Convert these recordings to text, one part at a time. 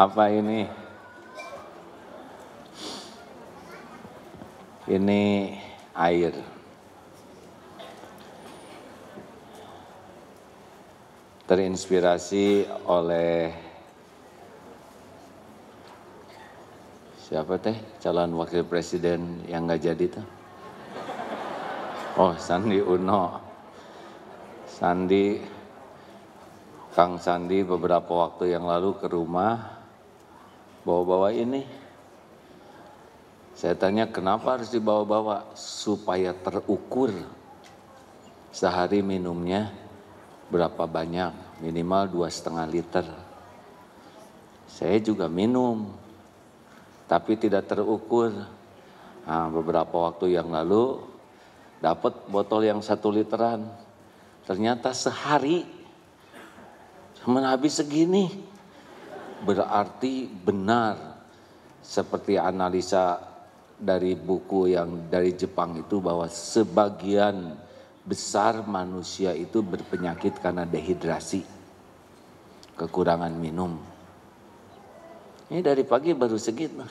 apa ini? Ini air. Terinspirasi oleh siapa teh calon wakil presiden yang nggak jadi tuh? Oh Sandi Uno. Sandi Kang Sandi beberapa waktu yang lalu ke rumah bawa-bawa ini. Saya tanya kenapa harus dibawa-bawa? Supaya terukur sehari minumnya berapa banyak, minimal dua setengah liter. Saya juga minum, tapi tidak terukur. Nah, beberapa waktu yang lalu dapat botol yang satu literan, ternyata sehari cuma habis segini berarti benar seperti analisa dari buku yang dari Jepang itu bahwa sebagian besar manusia itu berpenyakit karena dehidrasi, kekurangan minum. Ini dari pagi baru segitu,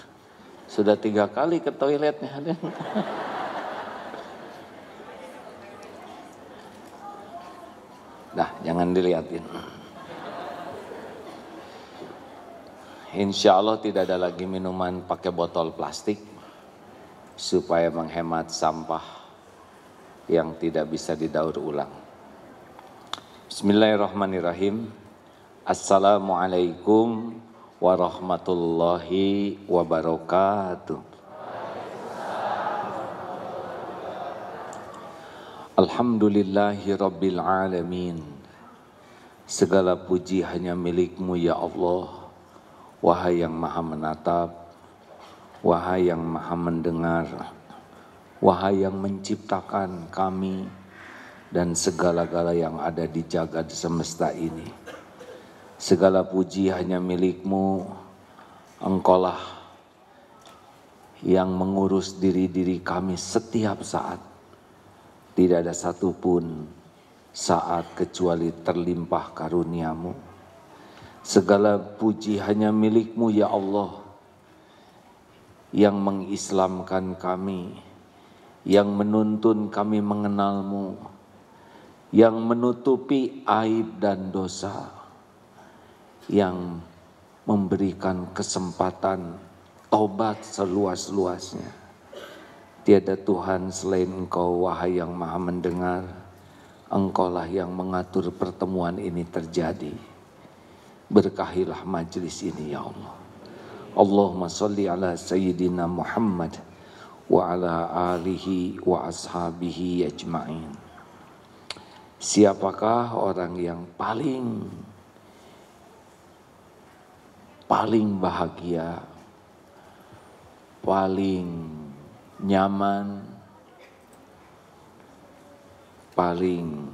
sudah tiga kali ke toiletnya. Nah, jangan dilihatin. insya Allah tidak ada lagi minuman pakai botol plastik supaya menghemat sampah yang tidak bisa didaur ulang. Bismillahirrahmanirrahim. Assalamualaikum warahmatullahi wabarakatuh. Alhamdulillahi rabbil alamin. Segala puji hanya milikmu ya Allah Wahai yang maha menatap, wahai yang maha mendengar, wahai yang menciptakan kami dan segala-gala yang ada di jagad semesta ini. Segala puji hanya milikmu, engkaulah yang mengurus diri-diri kami setiap saat. Tidak ada satupun saat kecuali terlimpah karuniamu Segala puji hanya milikmu ya Allah yang mengislamkan kami, yang menuntun kami mengenalmu, yang menutupi aib dan dosa, yang memberikan kesempatan taubat seluas-luasnya. Tiada Tuhan selain Engkau, wahai yang maha mendengar, Engkaulah yang mengatur pertemuan ini terjadi. Berkahilah majlis ini ya Allah. Allahumma salli ala Sayyidina Muhammad wa ala alihi wa ashabihi ajma'in. Siapakah orang yang paling paling bahagia, paling nyaman, paling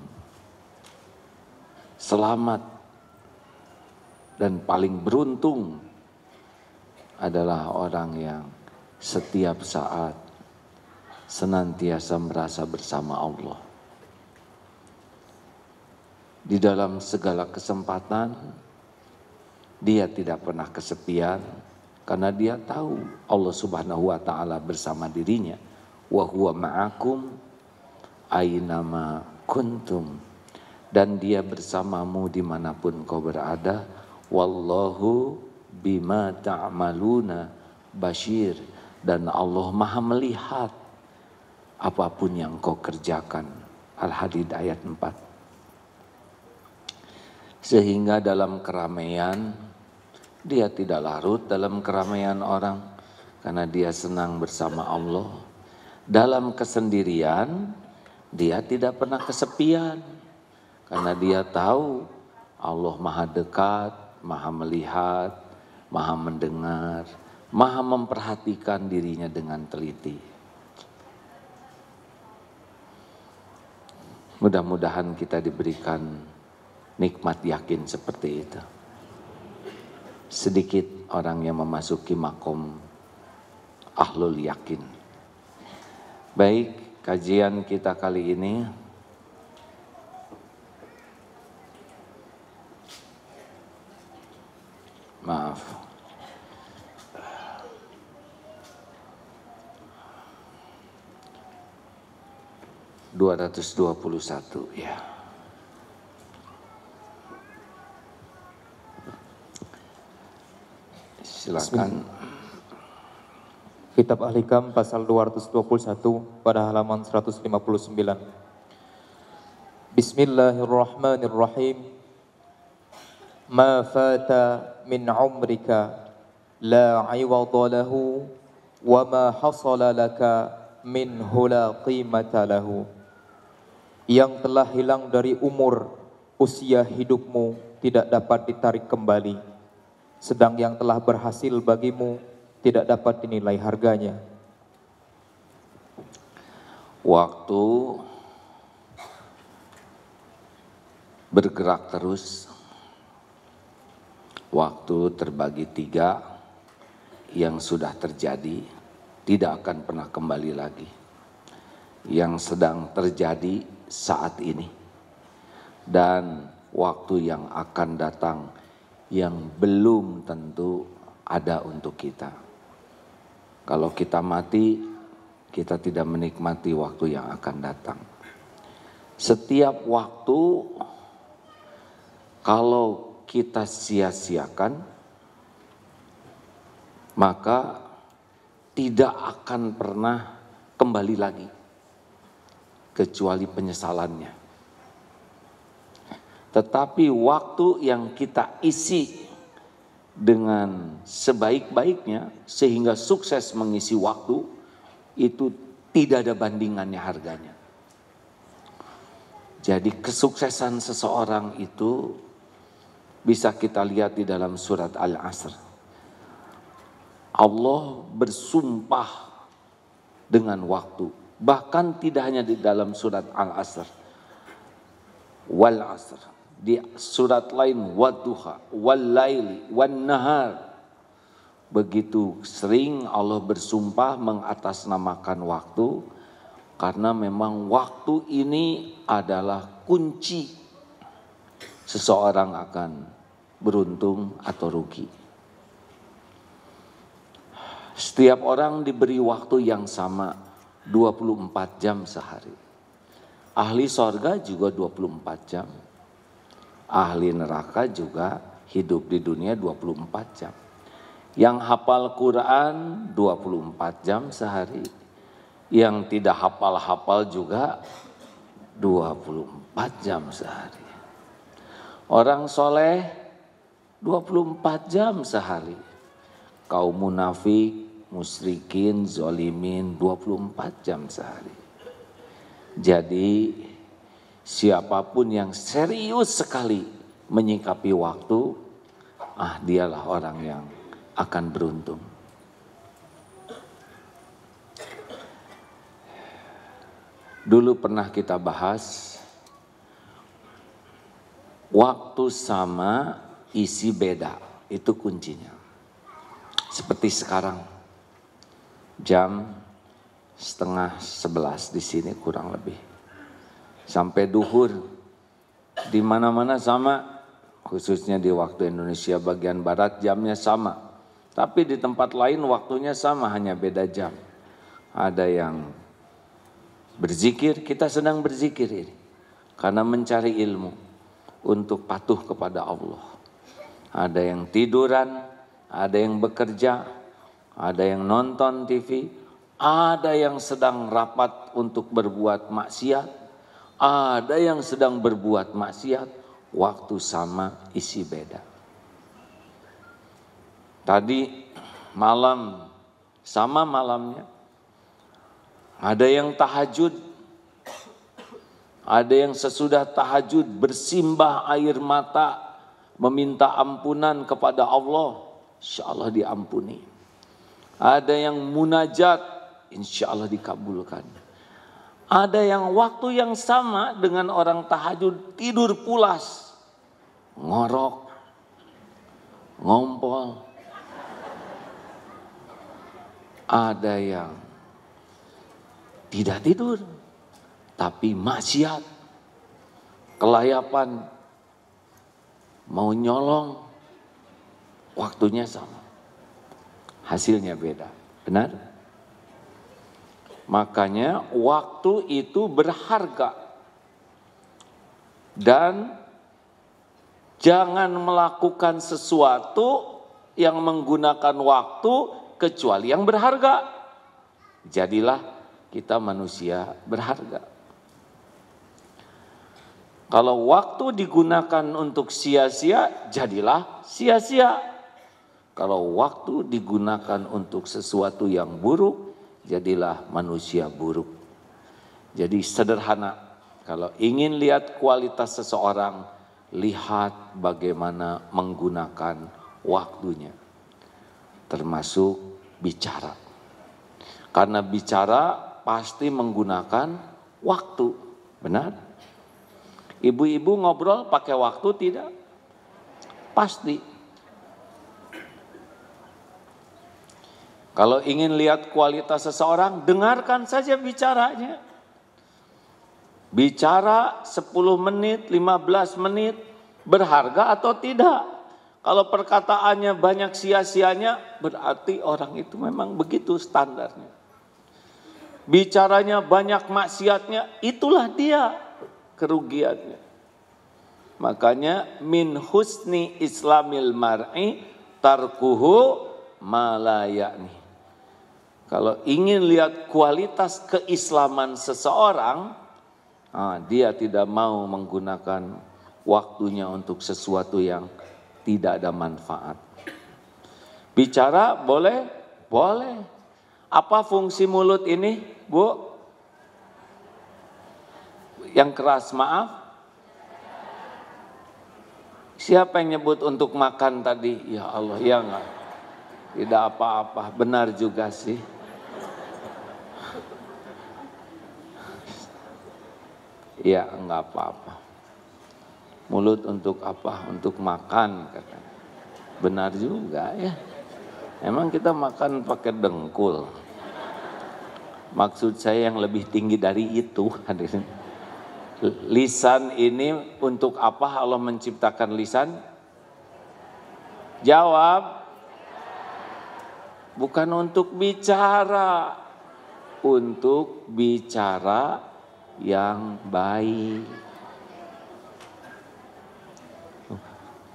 selamat dan paling beruntung adalah orang yang setiap saat senantiasa merasa bersama Allah. Di dalam segala kesempatan, dia tidak pernah kesepian karena dia tahu Allah Subhanahu wa taala bersama dirinya. Wa ma'akum ainama kuntum. Dan dia bersamamu dimanapun kau berada Wallahu bima ta'amaluna bashir dan Allah Maha melihat apapun yang kau kerjakan. Al-Hadid ayat 4. Sehingga dalam keramaian dia tidak larut dalam keramaian orang karena dia senang bersama Allah. Dalam kesendirian dia tidak pernah kesepian karena dia tahu Allah Maha dekat maha melihat, maha mendengar, maha memperhatikan dirinya dengan teliti. Mudah-mudahan kita diberikan nikmat yakin seperti itu. Sedikit orang yang memasuki makom ahlul yakin. Baik, kajian kita kali ini Maaf. Dua ratus dua puluh satu, ya. Silakan. Kitab Al-Hikam pasal 221 pada halaman 159. Bismillahirrahmanirrahim. ما فات من عمرك لا عوض له وما حصل لك من هلا قيمة له yang telah hilang dari umur usia hidupmu tidak dapat ditarik kembali sedang yang telah berhasil bagimu tidak dapat dinilai harganya waktu bergerak terus waktu terbagi tiga yang sudah terjadi tidak akan pernah kembali lagi. Yang sedang terjadi saat ini dan waktu yang akan datang yang belum tentu ada untuk kita. Kalau kita mati, kita tidak menikmati waktu yang akan datang. Setiap waktu, kalau kita sia-siakan, maka tidak akan pernah kembali lagi kecuali penyesalannya. Tetapi waktu yang kita isi dengan sebaik-baiknya sehingga sukses mengisi waktu itu tidak ada bandingannya harganya. Jadi kesuksesan seseorang itu bisa kita lihat di dalam surat Al-Asr. Allah bersumpah dengan waktu. Bahkan tidak hanya di dalam surat Al-Asr. Wal Asr. Di surat lain waduha, wal laili, wal nahar. Begitu sering Allah bersumpah mengatasnamakan waktu karena memang waktu ini adalah kunci seseorang akan beruntung atau rugi. Setiap orang diberi waktu yang sama 24 jam sehari. Ahli sorga juga 24 jam. Ahli neraka juga hidup di dunia 24 jam. Yang hafal Quran 24 jam sehari. Yang tidak hafal-hafal juga 24 jam sehari. Orang soleh 24 jam sehari. Kaum munafik, musrikin, zolimin 24 jam sehari. Jadi siapapun yang serius sekali menyikapi waktu, ah dialah orang yang akan beruntung. Dulu pernah kita bahas waktu sama isi beda. Itu kuncinya. Seperti sekarang jam setengah sebelas di sini kurang lebih. Sampai duhur di mana-mana sama khususnya di waktu Indonesia bagian barat jamnya sama. Tapi di tempat lain waktunya sama hanya beda jam. Ada yang berzikir, kita sedang berzikir ini karena mencari ilmu untuk patuh kepada Allah ada yang tiduran, ada yang bekerja, ada yang nonton TV, ada yang sedang rapat untuk berbuat maksiat, ada yang sedang berbuat maksiat, waktu sama isi beda. Tadi malam sama malamnya ada yang tahajud ada yang sesudah tahajud bersimbah air mata meminta ampunan kepada Allah, insya Allah diampuni. Ada yang munajat, insya Allah dikabulkan. Ada yang waktu yang sama dengan orang tahajud tidur pulas, ngorok, ngompol. Ada yang tidak tidur, tapi maksiat, kelayapan, mau nyolong waktunya sama. Hasilnya beda. Benar? Makanya waktu itu berharga. Dan jangan melakukan sesuatu yang menggunakan waktu kecuali yang berharga. Jadilah kita manusia berharga. Kalau waktu digunakan untuk sia-sia, jadilah sia-sia. Kalau waktu digunakan untuk sesuatu yang buruk, jadilah manusia buruk. Jadi sederhana, kalau ingin lihat kualitas seseorang, lihat bagaimana menggunakan waktunya. Termasuk bicara. Karena bicara pasti menggunakan waktu, benar? Ibu-ibu ngobrol pakai waktu tidak? Pasti. Kalau ingin lihat kualitas seseorang, dengarkan saja bicaranya. Bicara 10 menit, 15 menit, berharga atau tidak. Kalau perkataannya banyak sia-sianya, berarti orang itu memang begitu standarnya. Bicaranya banyak maksiatnya, itulah dia kerugiannya. Makanya min husni islamil mar'i tarkuhu malayani. Kalau ingin lihat kualitas keislaman seseorang, nah, dia tidak mau menggunakan waktunya untuk sesuatu yang tidak ada manfaat. Bicara boleh, boleh. Apa fungsi mulut ini, Bu? Yang keras maaf. Siapa yang nyebut untuk makan tadi? Ya Allah, ya enggak. Tidak apa-apa, benar juga sih. Ya enggak apa-apa. Mulut untuk apa? Untuk makan katanya. Benar juga ya. Emang kita makan pakai dengkul. Maksud saya yang lebih tinggi dari itu hadirin. Lisan ini untuk apa Allah menciptakan lisan? Jawab. Bukan untuk bicara. Untuk bicara yang baik.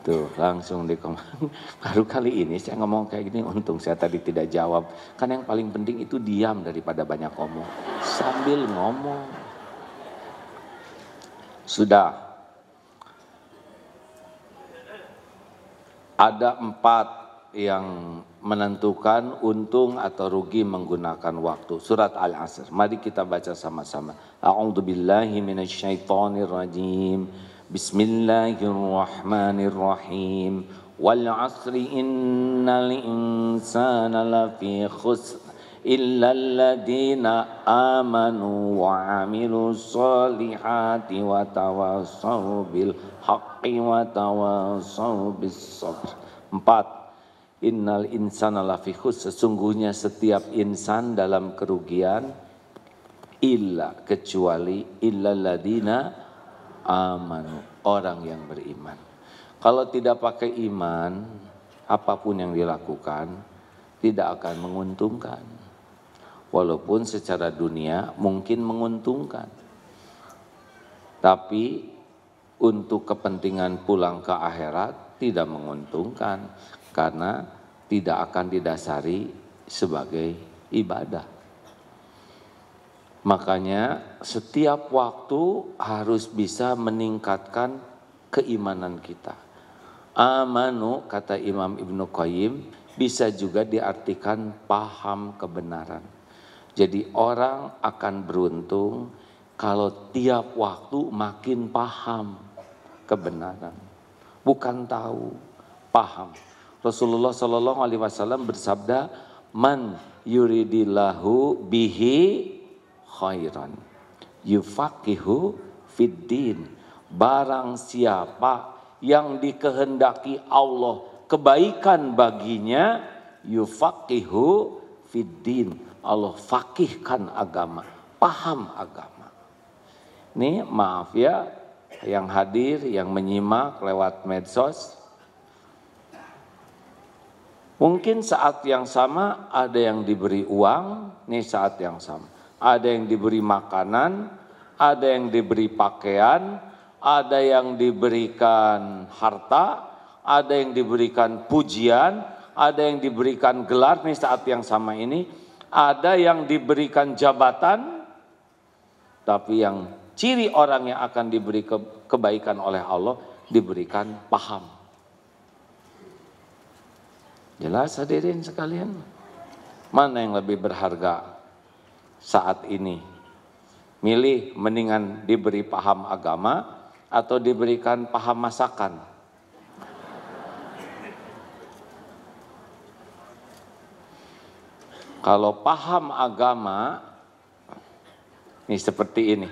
Tuh langsung di Baru kali ini saya ngomong kayak gini untung saya tadi tidak jawab. Kan yang paling penting itu diam daripada banyak ngomong. Sambil ngomong. Sudah. Ada empat yang menentukan untung atau rugi menggunakan waktu. Surat Al-Asr. Mari kita baca sama-sama. A'udzu billahi minasyaitonir rajim. Bismillahirrahmanirrahim. Wal 'asri innal insana lafi khusr. إلا الذين آمنوا وعملوا الصالحات وتواصوا بالحق وتواصوا بالصبر Empat Innal insana lafi sesungguhnya setiap insan dalam kerugian illa kecuali illa ladina amanu orang yang beriman. Kalau tidak pakai iman, apapun yang dilakukan tidak akan menguntungkan walaupun secara dunia mungkin menguntungkan. Tapi untuk kepentingan pulang ke akhirat tidak menguntungkan karena tidak akan didasari sebagai ibadah. Makanya setiap waktu harus bisa meningkatkan keimanan kita. Amanu kata Imam Ibnu Qayyim bisa juga diartikan paham kebenaran jadi orang akan beruntung kalau tiap waktu makin paham kebenaran. Bukan tahu, paham. Rasulullah Shallallahu Alaihi Wasallam bersabda, "Man yuridillahu bihi khairan, yufakihu fiddin." Barang siapa yang dikehendaki Allah kebaikan baginya, yufakihu fiddin. Allah fakihkan agama, paham agama. Ini maaf ya yang hadir, yang menyimak lewat medsos. Mungkin saat yang sama ada yang diberi uang, nih saat yang sama. Ada yang diberi makanan, ada yang diberi pakaian, ada yang diberikan harta, ada yang diberikan pujian, ada yang diberikan gelar nih saat yang sama ini ada yang diberikan jabatan, tapi yang ciri orang yang akan diberi kebaikan oleh Allah diberikan paham. Jelas hadirin sekalian, mana yang lebih berharga saat ini? Milih mendingan diberi paham agama atau diberikan paham masakan? Kalau paham agama, ini seperti ini.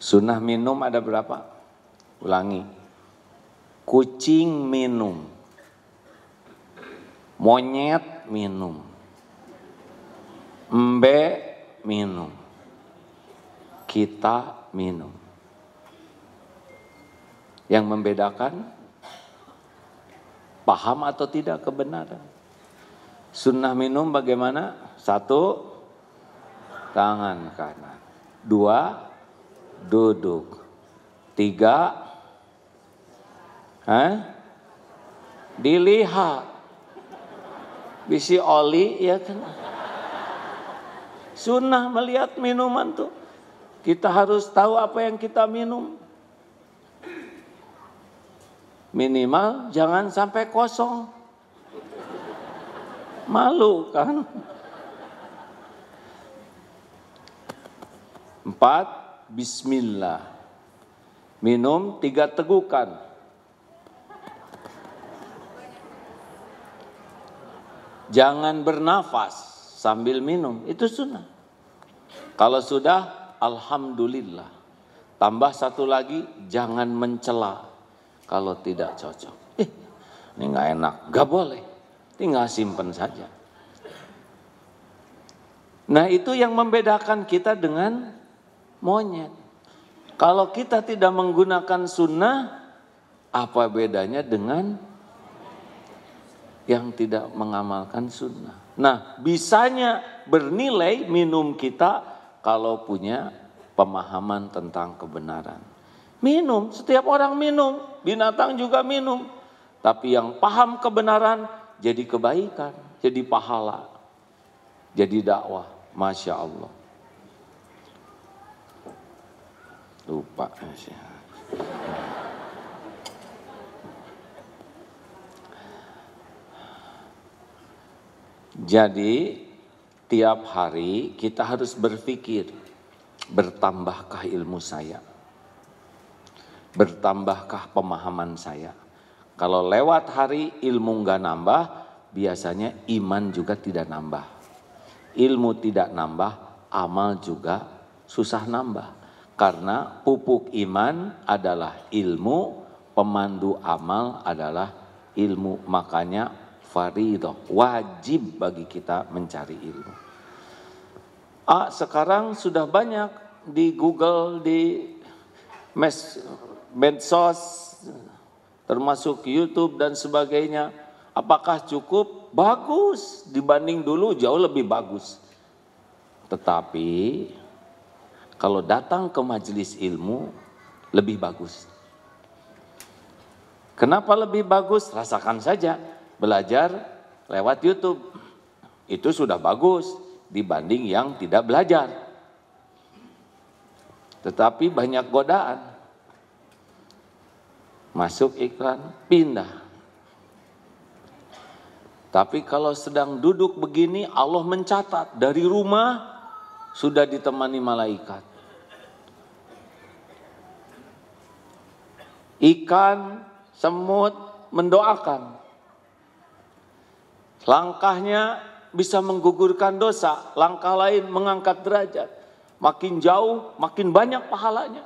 Sunnah minum ada berapa? Ulangi. Kucing minum. Monyet minum. Embe minum. Kita minum. Yang membedakan Paham atau tidak kebenaran. Sunnah minum bagaimana? Satu, tangan kanan. Dua, duduk. Tiga, eh, dilihat. Bisi oli, ya kan? Sunnah melihat minuman tuh. Kita harus tahu apa yang kita minum. Minimal jangan sampai kosong. Malu kan? Empat, bismillah. Minum tiga tegukan. Jangan bernafas sambil minum, itu sunnah. Kalau sudah, alhamdulillah. Tambah satu lagi, jangan mencela kalau tidak cocok. Eh, ini nggak enak, nggak boleh. Tinggal simpen saja. Nah itu yang membedakan kita dengan monyet. Kalau kita tidak menggunakan sunnah, apa bedanya dengan yang tidak mengamalkan sunnah? Nah, bisanya bernilai minum kita kalau punya pemahaman tentang kebenaran. Minum, setiap orang minum binatang juga minum. Tapi yang paham kebenaran jadi kebaikan, jadi pahala, jadi dakwah. Masya Allah. Lupa. Jadi tiap hari kita harus berpikir, bertambahkah ilmu saya? bertambahkah pemahaman saya. Kalau lewat hari ilmu nggak nambah, biasanya iman juga tidak nambah. Ilmu tidak nambah, amal juga susah nambah. Karena pupuk iman adalah ilmu, pemandu amal adalah ilmu. Makanya faridoh, wajib bagi kita mencari ilmu. Ah, sekarang sudah banyak di Google, di mes, medsos, termasuk YouTube dan sebagainya. Apakah cukup? Bagus dibanding dulu jauh lebih bagus. Tetapi kalau datang ke majelis ilmu lebih bagus. Kenapa lebih bagus? Rasakan saja. Belajar lewat YouTube itu sudah bagus dibanding yang tidak belajar. Tetapi banyak godaan. Masuk iklan, pindah. Tapi kalau sedang duduk begini, Allah mencatat dari rumah sudah ditemani malaikat. Ikan, semut mendoakan. Langkahnya bisa menggugurkan dosa, langkah lain mengangkat derajat makin jauh, makin banyak pahalanya.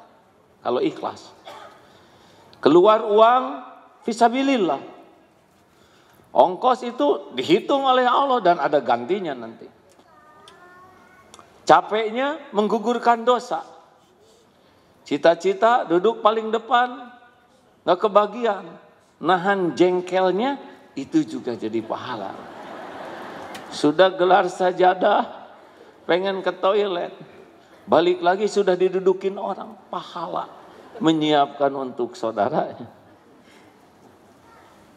Kalau ikhlas. Keluar uang, visabilillah. Ongkos itu dihitung oleh Allah dan ada gantinya nanti. Capeknya menggugurkan dosa. Cita-cita duduk paling depan, nggak kebagian. Nahan jengkelnya itu juga jadi pahala. Sudah gelar sajadah, pengen ke toilet Balik lagi sudah didudukin orang, pahala menyiapkan untuk saudaranya.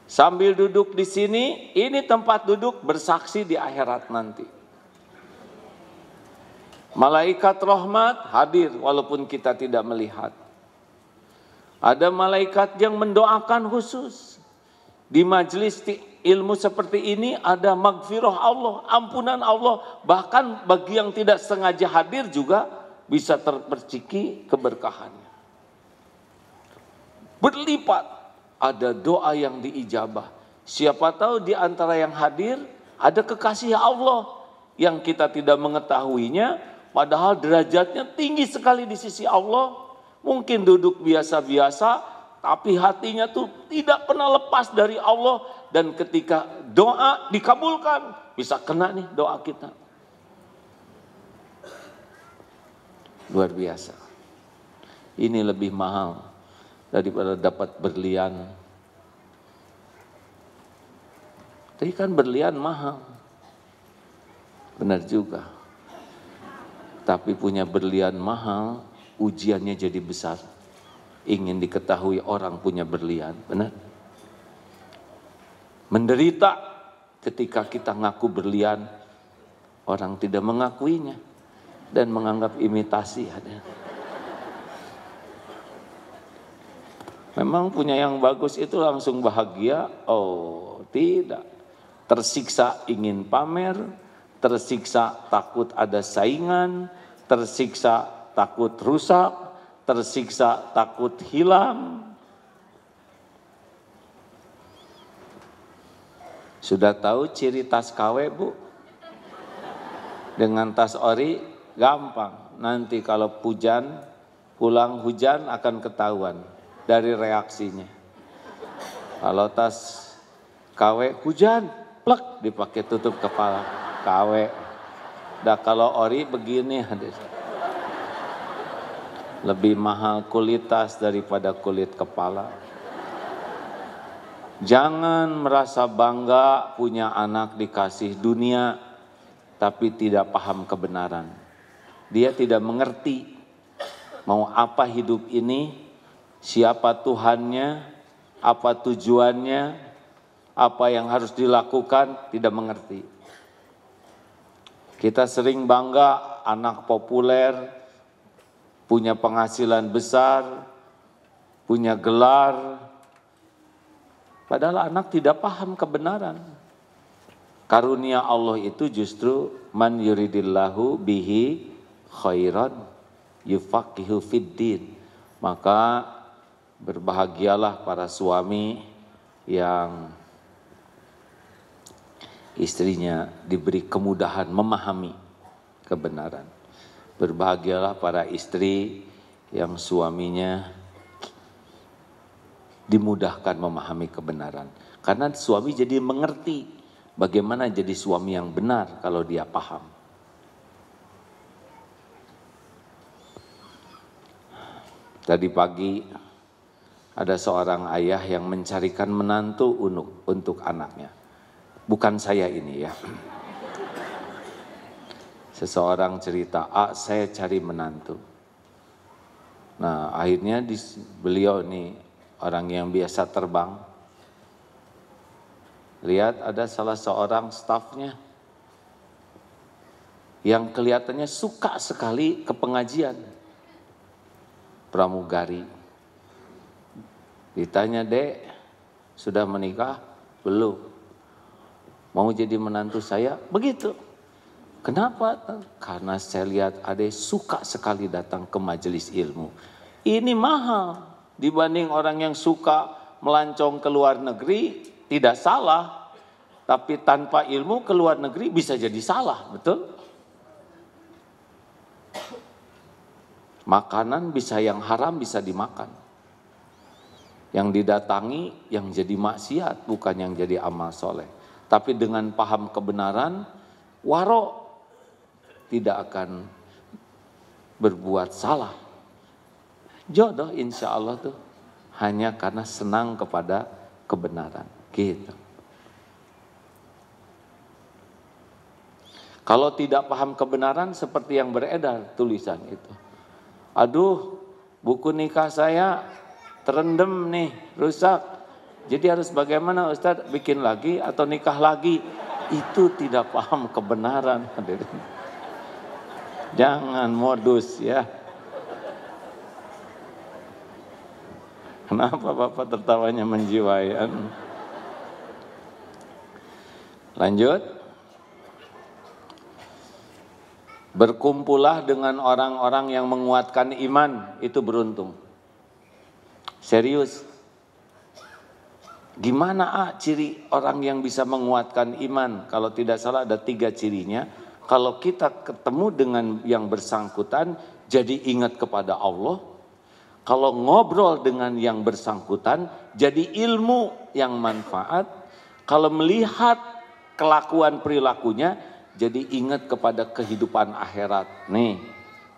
Sambil duduk di sini, ini tempat duduk bersaksi di akhirat nanti. Malaikat rahmat hadir walaupun kita tidak melihat. Ada malaikat yang mendoakan khusus. Di majelis ilmu seperti ini ada magfirah Allah, ampunan Allah. Bahkan bagi yang tidak sengaja hadir juga bisa terperciki keberkahannya. Berlipat ada doa yang diijabah. Siapa tahu di antara yang hadir ada kekasih Allah yang kita tidak mengetahuinya padahal derajatnya tinggi sekali di sisi Allah. Mungkin duduk biasa-biasa tapi hatinya tuh tidak pernah lepas dari Allah dan ketika doa dikabulkan bisa kena nih doa kita. Luar biasa. Ini lebih mahal daripada dapat berlian. Tapi kan berlian mahal. Benar juga. Tapi punya berlian mahal, ujiannya jadi besar. Ingin diketahui orang punya berlian, benar? Menderita ketika kita ngaku berlian, orang tidak mengakuinya dan menganggap imitasi ada. Memang punya yang bagus itu langsung bahagia? Oh, tidak. Tersiksa ingin pamer, tersiksa takut ada saingan, tersiksa takut rusak, tersiksa takut hilang. Sudah tahu ciri tas KW, Bu? Dengan tas ori Gampang. Nanti kalau hujan, pulang hujan akan ketahuan dari reaksinya. Kalau tas KW hujan, plek dipakai tutup kepala. KW. Dah kalau ori begini hadis. Lebih mahal kulit tas daripada kulit kepala. Jangan merasa bangga punya anak dikasih dunia tapi tidak paham kebenaran. Dia tidak mengerti mau apa hidup ini, siapa Tuhannya, apa tujuannya, apa yang harus dilakukan, tidak mengerti. Kita sering bangga anak populer, punya penghasilan besar, punya gelar, padahal anak tidak paham kebenaran. Karunia Allah itu justru man yuridillahu bihi khairan yufaqihu fiddin. Maka berbahagialah para suami yang istrinya diberi kemudahan memahami kebenaran. Berbahagialah para istri yang suaminya dimudahkan memahami kebenaran. Karena suami jadi mengerti bagaimana jadi suami yang benar kalau dia paham. Tadi pagi ada seorang ayah yang mencarikan menantu unuk untuk anaknya. Bukan saya ini ya. Seseorang cerita, ah, saya cari menantu." Nah, akhirnya di, beliau ini orang yang biasa terbang lihat ada salah seorang stafnya yang kelihatannya suka sekali ke pengajian pramugari. Ditanya, dek, sudah menikah? Belum. Mau jadi menantu saya? Begitu. Kenapa? Karena saya lihat ade suka sekali datang ke majelis ilmu. Ini mahal dibanding orang yang suka melancong ke luar negeri tidak salah. Tapi tanpa ilmu ke luar negeri bisa jadi salah, betul? Makanan bisa yang haram bisa dimakan. Yang didatangi yang jadi maksiat bukan yang jadi amal soleh. Tapi dengan paham kebenaran, waro tidak akan berbuat salah. Jodoh insya Allah tuh hanya karena senang kepada kebenaran. Gitu. Kalau tidak paham kebenaran seperti yang beredar tulisan itu aduh buku nikah saya terendam nih, rusak. Jadi harus bagaimana Ustadz bikin lagi atau nikah lagi? Itu tidak paham kebenaran. Jangan modus ya. Kenapa Bapak tertawanya menjiwai? Lanjut. Berkumpullah dengan orang-orang yang menguatkan iman, itu beruntung. Serius. Gimana ah, ciri orang yang bisa menguatkan iman? Kalau tidak salah ada tiga cirinya. Kalau kita ketemu dengan yang bersangkutan, jadi ingat kepada Allah. Kalau ngobrol dengan yang bersangkutan, jadi ilmu yang manfaat. Kalau melihat kelakuan perilakunya, jadi ingat kepada kehidupan akhirat. Nih,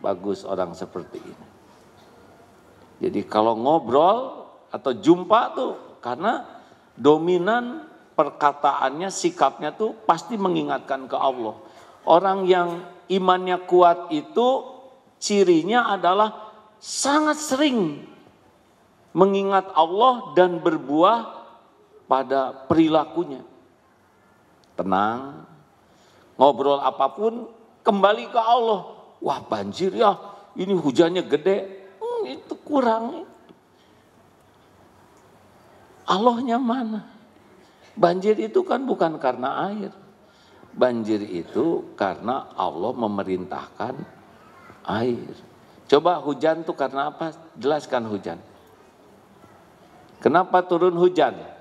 bagus orang seperti ini. Jadi kalau ngobrol atau jumpa tuh karena dominan perkataannya, sikapnya tuh pasti mengingatkan ke Allah. Orang yang imannya kuat itu cirinya adalah sangat sering mengingat Allah dan berbuah pada perilakunya. Tenang, ngobrol apapun kembali ke Allah. Wah banjir ya, ini hujannya gede, hmm, itu kurang. Allahnya mana? Banjir itu kan bukan karena air. Banjir itu karena Allah memerintahkan air. Coba hujan tuh karena apa? Jelaskan hujan. Kenapa turun hujan?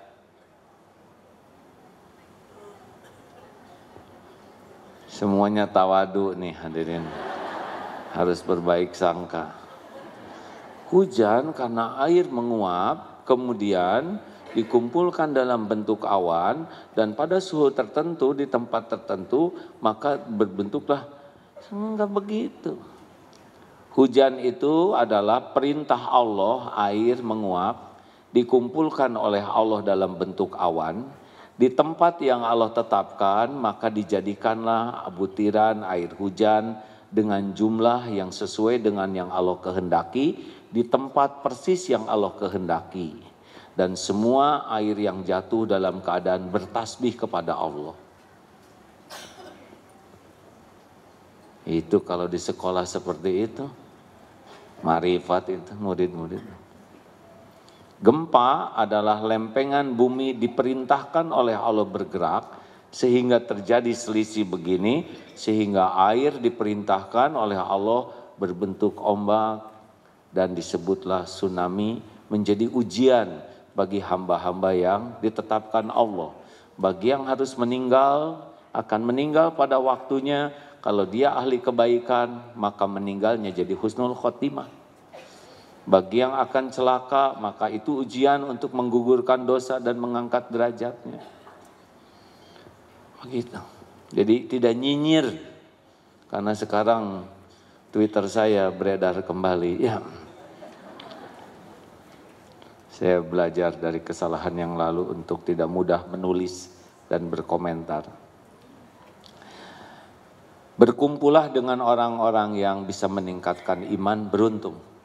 Semuanya tawadu nih hadirin. Harus berbaik sangka. Hujan karena air menguap, kemudian dikumpulkan dalam bentuk awan dan pada suhu tertentu di tempat tertentu maka berbentuklah enggak begitu. Hujan itu adalah perintah Allah air menguap dikumpulkan oleh Allah dalam bentuk awan di tempat yang Allah tetapkan, maka dijadikanlah butiran air hujan dengan jumlah yang sesuai dengan yang Allah kehendaki, di tempat persis yang Allah kehendaki. Dan semua air yang jatuh dalam keadaan bertasbih kepada Allah. Itu kalau di sekolah seperti itu, marifat itu murid-murid. Gempa adalah lempengan bumi diperintahkan oleh Allah bergerak sehingga terjadi selisih begini sehingga air diperintahkan oleh Allah berbentuk ombak dan disebutlah tsunami menjadi ujian bagi hamba-hamba yang ditetapkan Allah. Bagi yang harus meninggal akan meninggal pada waktunya, kalau dia ahli kebaikan maka meninggalnya jadi husnul khotimah. Bagi yang akan celaka, maka itu ujian untuk menggugurkan dosa dan mengangkat derajatnya. Begitu. Jadi tidak nyinyir. Karena sekarang Twitter saya beredar kembali. Ya. Saya belajar dari kesalahan yang lalu untuk tidak mudah menulis dan berkomentar. Berkumpullah dengan orang-orang yang bisa meningkatkan iman beruntung.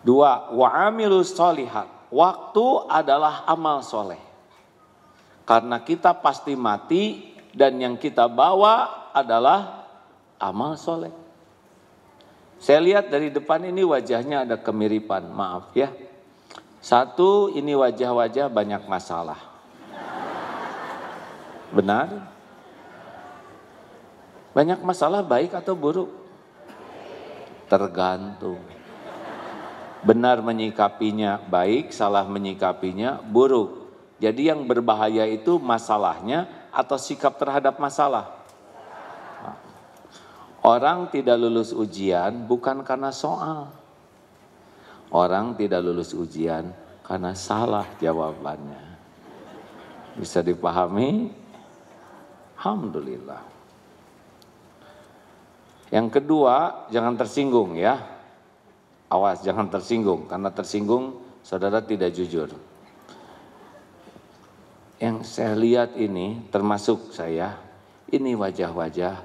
Dua, wa amilu solihat. Waktu adalah amal soleh. Karena kita pasti mati dan yang kita bawa adalah amal soleh. Saya lihat dari depan ini wajahnya ada kemiripan, maaf ya. Satu, ini wajah-wajah banyak masalah. Benar? Banyak masalah baik atau buruk? Tergantung benar menyikapinya baik, salah menyikapinya buruk. Jadi yang berbahaya itu masalahnya atau sikap terhadap masalah. Orang tidak lulus ujian bukan karena soal. Orang tidak lulus ujian karena salah jawabannya. Bisa dipahami? Alhamdulillah. Yang kedua, jangan tersinggung ya. Awas jangan tersinggung karena tersinggung saudara tidak jujur. Yang saya lihat ini termasuk saya, ini wajah-wajah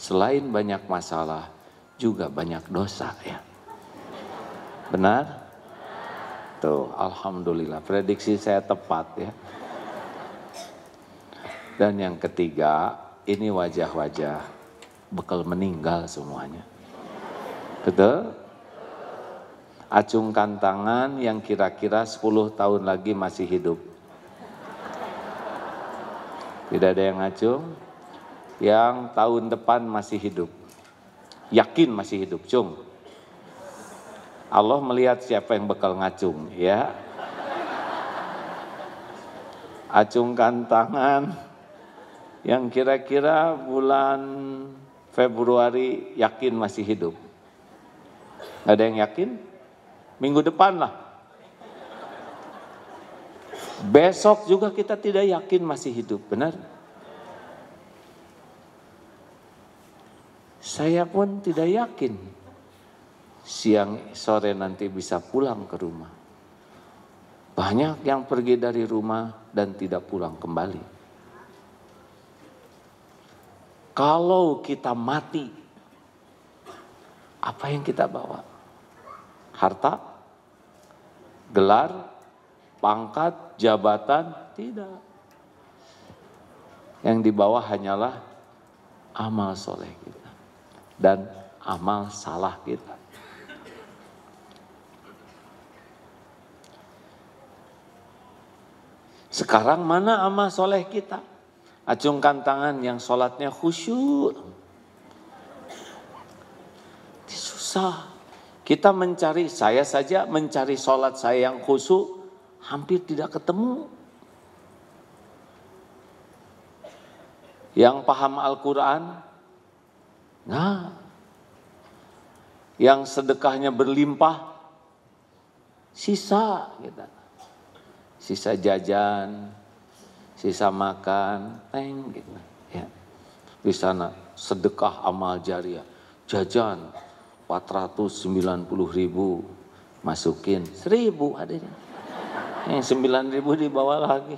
selain banyak masalah juga banyak dosa ya. Benar? Tuh, alhamdulillah prediksi saya tepat ya. Dan yang ketiga, ini wajah-wajah bekal meninggal semuanya. Betul? acungkan tangan yang kira-kira 10 tahun lagi masih hidup. Tidak ada yang acung. Yang tahun depan masih hidup. Yakin masih hidup, cung. Allah melihat siapa yang bekal ngacung, ya. Acungkan tangan yang kira-kira bulan Februari yakin masih hidup. Ada yang yakin? Minggu depan lah. Besok juga kita tidak yakin masih hidup, benar? Saya pun tidak yakin siang sore nanti bisa pulang ke rumah. Banyak yang pergi dari rumah dan tidak pulang kembali. Kalau kita mati, apa yang kita bawa? Harta, gelar, pangkat, jabatan, tidak. Yang di bawah hanyalah amal soleh kita dan amal salah kita. Sekarang mana amal soleh kita? Acungkan tangan yang sholatnya khusyuk. Susah. Kita mencari, saya saja mencari sholat saya yang khusyuk, hampir tidak ketemu. Yang paham Al-Quran, nah, yang sedekahnya berlimpah, sisa kita. Sisa jajan, sisa makan, teng gitu. Ya. Di sana sedekah amal jariah, jajan, 490 ribu masukin seribu adanya yang eh, sembilan ribu dibawa lagi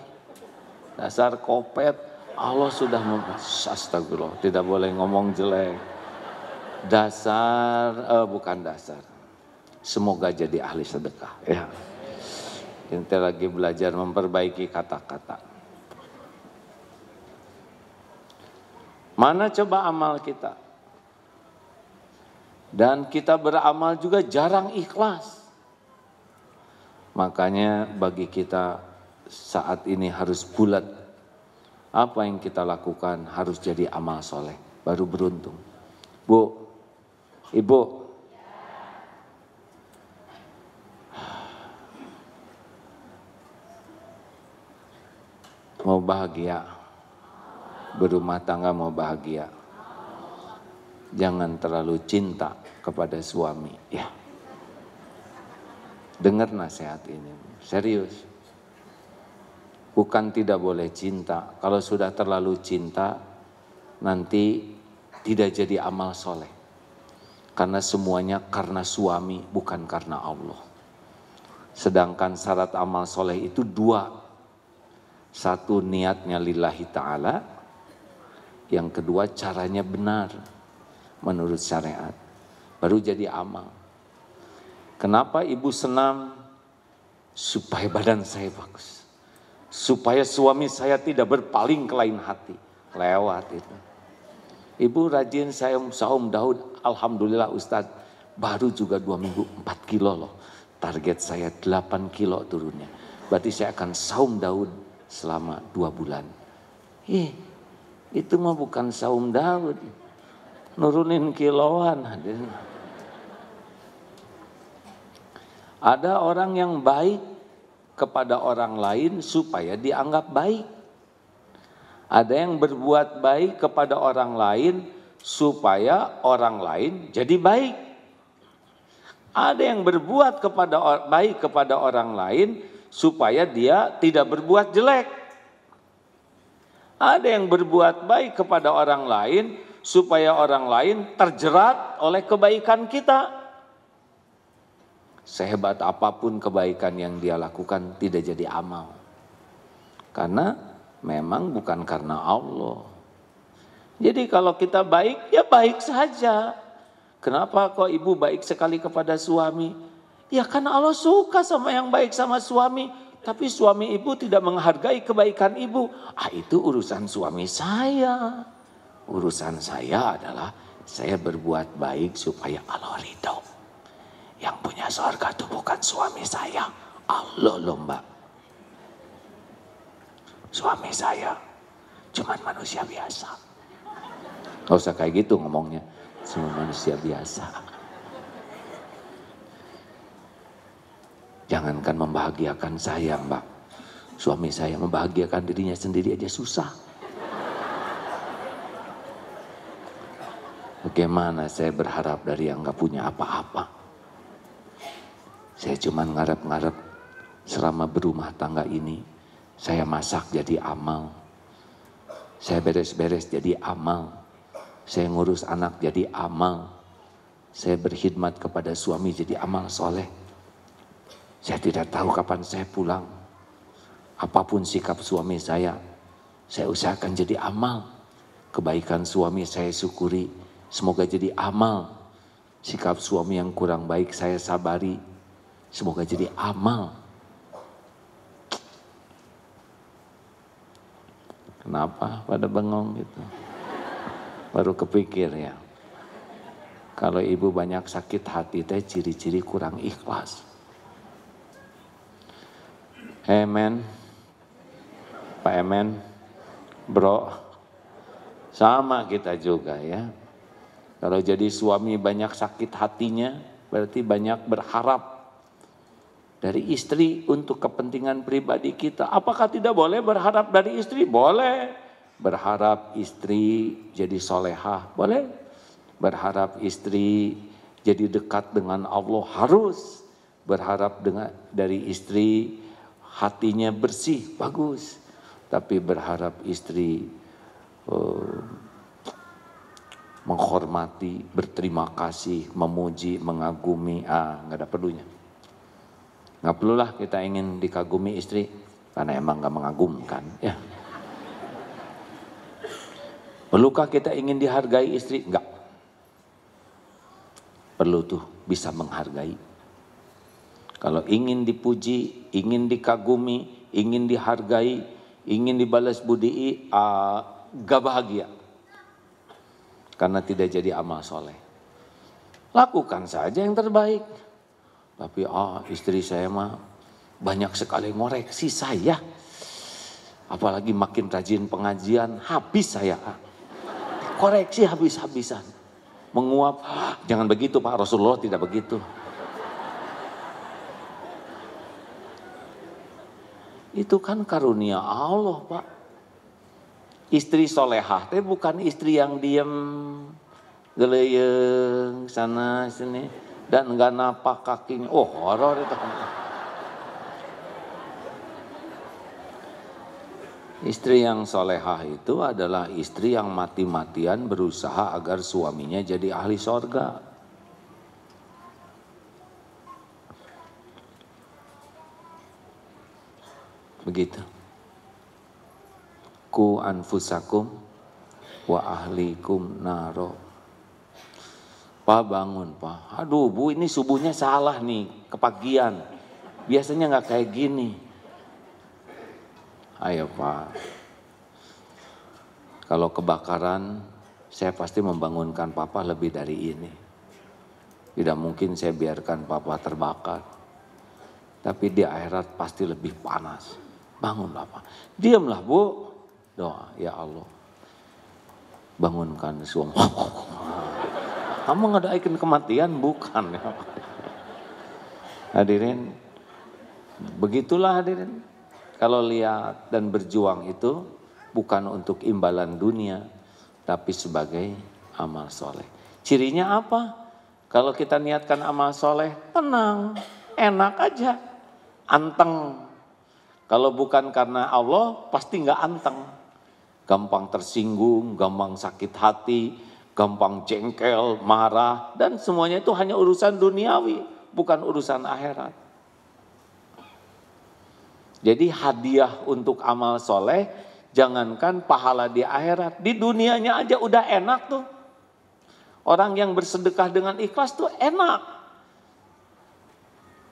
dasar kopet Allah sudah membahas astagfirullah tidak boleh ngomong jelek dasar eh, bukan dasar semoga jadi ahli sedekah ya kita lagi belajar memperbaiki kata-kata mana coba amal kita dan kita beramal juga jarang ikhlas. Makanya bagi kita saat ini harus bulat. Apa yang kita lakukan harus jadi amal soleh. Baru beruntung. Bu, ibu. Mau bahagia. Berumah tangga mau bahagia. Jangan terlalu cinta kepada suami. Ya. Dengar nasihat ini, serius. Bukan tidak boleh cinta, kalau sudah terlalu cinta nanti tidak jadi amal soleh. Karena semuanya karena suami, bukan karena Allah. Sedangkan syarat amal soleh itu dua. Satu niatnya lillahi ta'ala. Yang kedua caranya benar menurut syariat baru jadi amal. Kenapa ibu senam? Supaya badan saya bagus. Supaya suami saya tidak berpaling ke lain hati. Lewat itu. Ibu rajin saya saum Daud. Alhamdulillah Ustadz. Baru juga dua minggu empat kilo loh. Target saya delapan kilo turunnya. Berarti saya akan saum Daud selama dua bulan. Eh, itu mah bukan saum Daud. Nurunin kiloan. Hadirin. Ada orang yang baik kepada orang lain supaya dianggap baik. Ada yang berbuat baik kepada orang lain supaya orang lain jadi baik. Ada yang berbuat kepada baik kepada orang lain supaya dia tidak berbuat jelek. Ada yang berbuat baik kepada orang lain supaya orang lain terjerat oleh kebaikan kita. Sehebat apapun kebaikan yang dia lakukan tidak jadi amal. Karena memang bukan karena Allah. Jadi kalau kita baik ya baik saja. Kenapa kok ibu baik sekali kepada suami? Ya karena Allah suka sama yang baik sama suami. Tapi suami ibu tidak menghargai kebaikan ibu. Ah itu urusan suami saya. Urusan saya adalah saya berbuat baik supaya Allah ridho. Yang punya sorga itu bukan suami saya. Allah loh mbak. Suami saya cuma manusia biasa. Gak usah kayak gitu ngomongnya. Cuma manusia biasa. Jangankan membahagiakan saya mbak. Suami saya membahagiakan dirinya sendiri aja susah. Bagaimana saya berharap dari yang gak punya apa-apa? Saya cuma ngarep-ngarep selama berumah tangga ini. Saya masak jadi amal. Saya beres-beres jadi amal. Saya ngurus anak jadi amal. Saya berkhidmat kepada suami jadi amal soleh. Saya tidak tahu kapan saya pulang. Apapun sikap suami saya, saya usahakan jadi amal. Kebaikan suami saya syukuri, semoga jadi amal. Sikap suami yang kurang baik saya sabari, Semoga jadi amal. Kenapa pada bengong gitu? Baru kepikir ya. Kalau ibu banyak sakit hati teh ciri-ciri kurang ikhlas. Hey eh, Amen, Pak Emen, bro, sama kita juga ya. Kalau jadi suami banyak sakit hatinya, berarti banyak berharap dari istri untuk kepentingan pribadi kita. Apakah tidak boleh berharap dari istri? Boleh. Berharap istri jadi solehah? Boleh. Berharap istri jadi dekat dengan Allah? Harus. Berharap dengan dari istri hatinya bersih? Bagus. Tapi berharap istri eh, menghormati, berterima kasih, memuji, mengagumi, ah nggak ada perlunya nggak perlulah kita ingin dikagumi istri karena emang gak mengagumkan ya perlukah kita ingin dihargai istri nggak perlu tuh bisa menghargai kalau ingin dipuji ingin dikagumi ingin dihargai ingin dibalas budi uh, gak bahagia karena tidak jadi amal soleh lakukan saja yang terbaik tapi ah istri saya mah banyak sekali ngoreksi saya. Apalagi makin rajin pengajian, habis saya. Ah. Koreksi habis-habisan. Menguap, ah, jangan begitu Pak Rasulullah tidak begitu. Itu kan karunia Allah Pak. Istri solehah, tapi bukan istri yang diem geleyeng sana sini dan nggak napak kakinya. Oh horor itu. Istri yang solehah itu adalah istri yang mati-matian berusaha agar suaminya jadi ahli sorga. Begitu. Ku anfusakum wa ahlikum naro Pak bangun pak, aduh bu ini subuhnya salah nih, kepagian. Biasanya nggak kayak gini. Ayo pak, kalau kebakaran saya pasti membangunkan papa lebih dari ini. Tidak mungkin saya biarkan papa terbakar. Tapi di akhirat pasti lebih panas. Bangunlah pak, diamlah bu. Doa, ya Allah. Bangunkan suami kamu ngadain kematian bukan ya. Hadirin, begitulah hadirin. Kalau lihat dan berjuang itu bukan untuk imbalan dunia, tapi sebagai amal soleh. Cirinya apa? Kalau kita niatkan amal soleh, tenang, enak aja, anteng. Kalau bukan karena Allah, pasti nggak anteng. Gampang tersinggung, gampang sakit hati, gampang jengkel, marah, dan semuanya itu hanya urusan duniawi, bukan urusan akhirat. Jadi hadiah untuk amal soleh, jangankan pahala di akhirat, di dunianya aja udah enak tuh. Orang yang bersedekah dengan ikhlas tuh enak.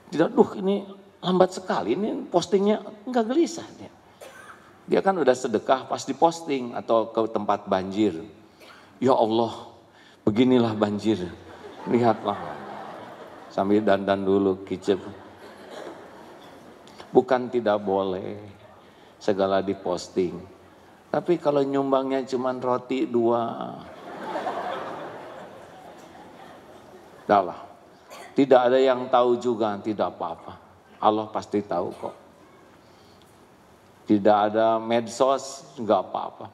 Tidak, duh ini lambat sekali, ini postingnya nggak gelisah dia. Dia kan udah sedekah pas diposting atau ke tempat banjir Ya Allah, beginilah banjir. Lihatlah. Sambil dandan dulu, kicep. Bukan tidak boleh segala diposting. Tapi kalau nyumbangnya cuma roti dua. Dahlah. Tidak ada yang tahu juga, tidak apa-apa. Allah pasti tahu kok. Tidak ada medsos, nggak apa-apa.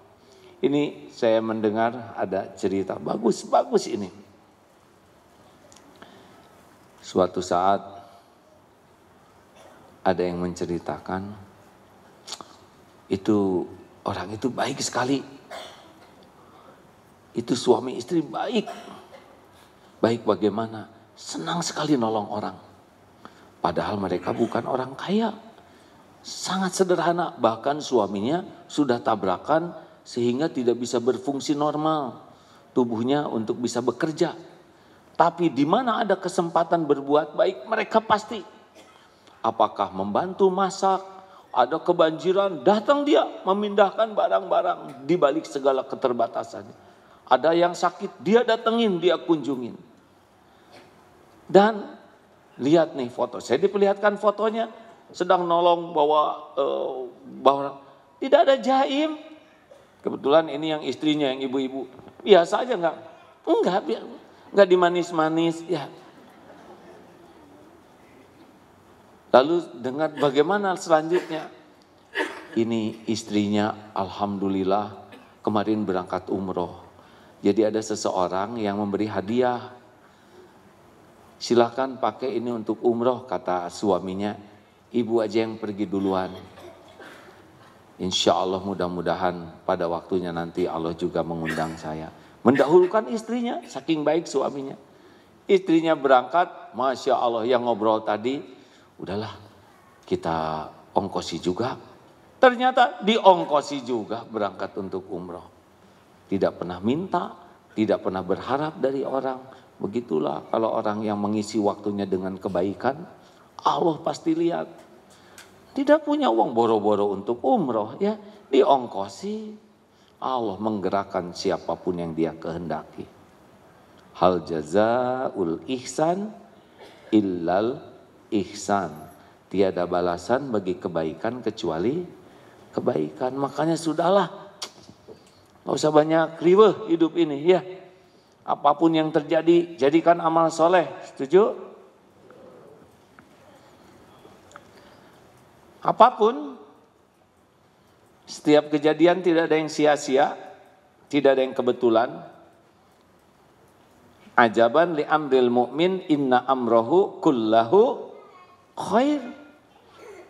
Ini saya mendengar ada cerita bagus-bagus ini. Suatu saat ada yang menceritakan itu orang itu baik sekali. Itu suami istri baik. Baik bagaimana? Senang sekali nolong orang. Padahal mereka bukan orang kaya. Sangat sederhana, bahkan suaminya sudah tabrakan sehingga tidak bisa berfungsi normal tubuhnya untuk bisa bekerja. Tapi di mana ada kesempatan berbuat baik, mereka pasti apakah membantu masak, ada kebanjiran, datang dia memindahkan barang-barang di balik segala keterbatasan. Ada yang sakit, dia datengin, dia kunjungin. Dan lihat nih foto, saya diperlihatkan fotonya sedang nolong bawa uh, bawa tidak ada jaim, Kebetulan ini yang istrinya yang ibu-ibu. Biasa aja nggak? Enggak, enggak dimanis-manis ya. Lalu dengar bagaimana selanjutnya? Ini istrinya alhamdulillah kemarin berangkat umroh. Jadi ada seseorang yang memberi hadiah. Silahkan pakai ini untuk umroh kata suaminya. Ibu aja yang pergi duluan. Insya Allah mudah-mudahan pada waktunya nanti Allah juga mengundang saya. Mendahulukan istrinya, saking baik suaminya. Istrinya berangkat, Masya Allah yang ngobrol tadi, udahlah kita ongkosi juga. Ternyata diongkosi juga berangkat untuk umroh. Tidak pernah minta, tidak pernah berharap dari orang. Begitulah kalau orang yang mengisi waktunya dengan kebaikan, Allah pasti lihat tidak punya uang boro-boro untuk umroh ya diongkosi Allah menggerakkan siapapun yang dia kehendaki hal jazaul ihsan illal ihsan tiada balasan bagi kebaikan kecuali kebaikan makanya sudahlah nggak usah banyak riweh hidup ini ya apapun yang terjadi jadikan amal soleh setuju apapun, setiap kejadian tidak ada yang sia-sia, tidak ada yang kebetulan. Ajaban li amril mu'min inna amrohu kullahu khair.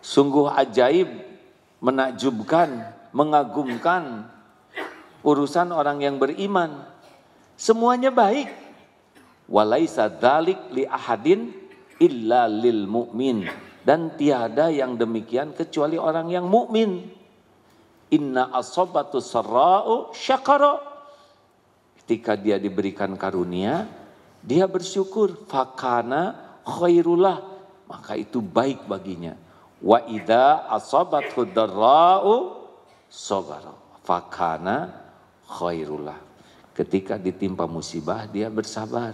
Sungguh ajaib, menakjubkan, mengagumkan urusan orang yang beriman. Semuanya baik. Walaisa dalik li ahadin illa lil mu'min dan tiada yang demikian kecuali orang yang mukmin. Inna asobatu sarau syakara. Ketika dia diberikan karunia, dia bersyukur. Fakana khairullah. Maka itu baik baginya. Wa idha asobatu darau sobaro. Fakana khairullah. Ketika ditimpa musibah, dia bersabar.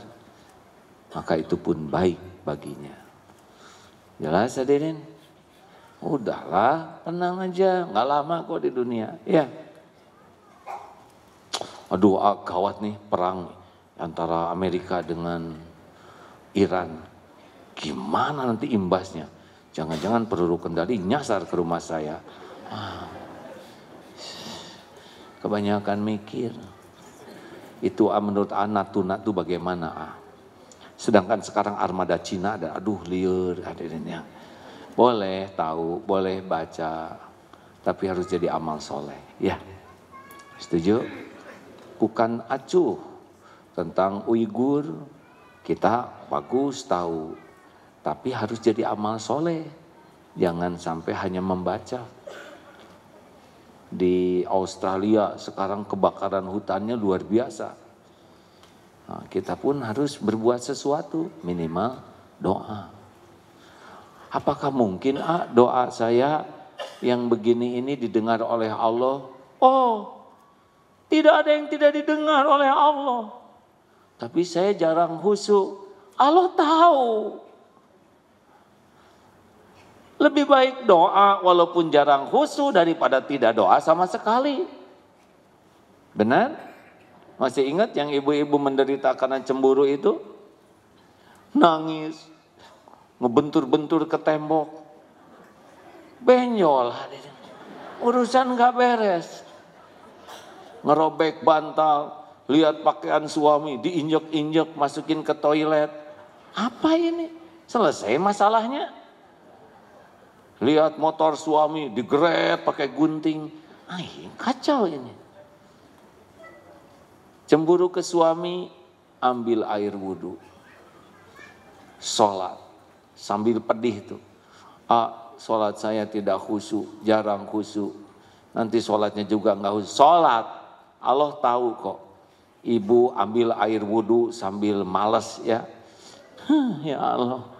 Maka itu pun baik baginya. Jelas hadirin? Udahlah, tenang aja, nggak lama kok di dunia. Ya. Aduh, ah, gawat nih perang antara Amerika dengan Iran. Gimana nanti imbasnya? Jangan-jangan perlu kendali nyasar ke rumah saya. Ah. Kebanyakan mikir. Itu ah, menurut anak ah, tunak tuh bagaimana ah? Sedangkan sekarang armada Cina ada aduh liur hadirinnya. Boleh tahu, boleh baca, tapi harus jadi amal soleh. Ya, setuju? Bukan acuh tentang Uighur, kita bagus tahu, tapi harus jadi amal soleh. Jangan sampai hanya membaca. Di Australia sekarang kebakaran hutannya luar biasa kita pun harus berbuat sesuatu, minimal doa. Apakah mungkin ah, doa saya yang begini ini didengar oleh Allah? Oh, tidak ada yang tidak didengar oleh Allah. Tapi saya jarang husu Allah tahu. Lebih baik doa walaupun jarang husu daripada tidak doa sama sekali. Benar? Masih ingat yang ibu-ibu menderita karena cemburu itu? Nangis, ngebentur-bentur ke tembok, benyol. Urusan gak beres. Ngerobek bantal, lihat pakaian suami, diinjek-injek, masukin ke toilet. Apa ini? Selesai masalahnya. Lihat motor suami digeret pakai gunting. Ay, kacau ini. Cemburu ke suami, ambil air wudhu. Sholat. Sambil pedih tuh. Ah, sholat saya tidak khusyuk, jarang khusyuk. Nanti sholatnya juga nggak khusyuk. Sholat, Allah tahu kok. Ibu ambil air wudhu sambil males ya. Huh, ya Allah,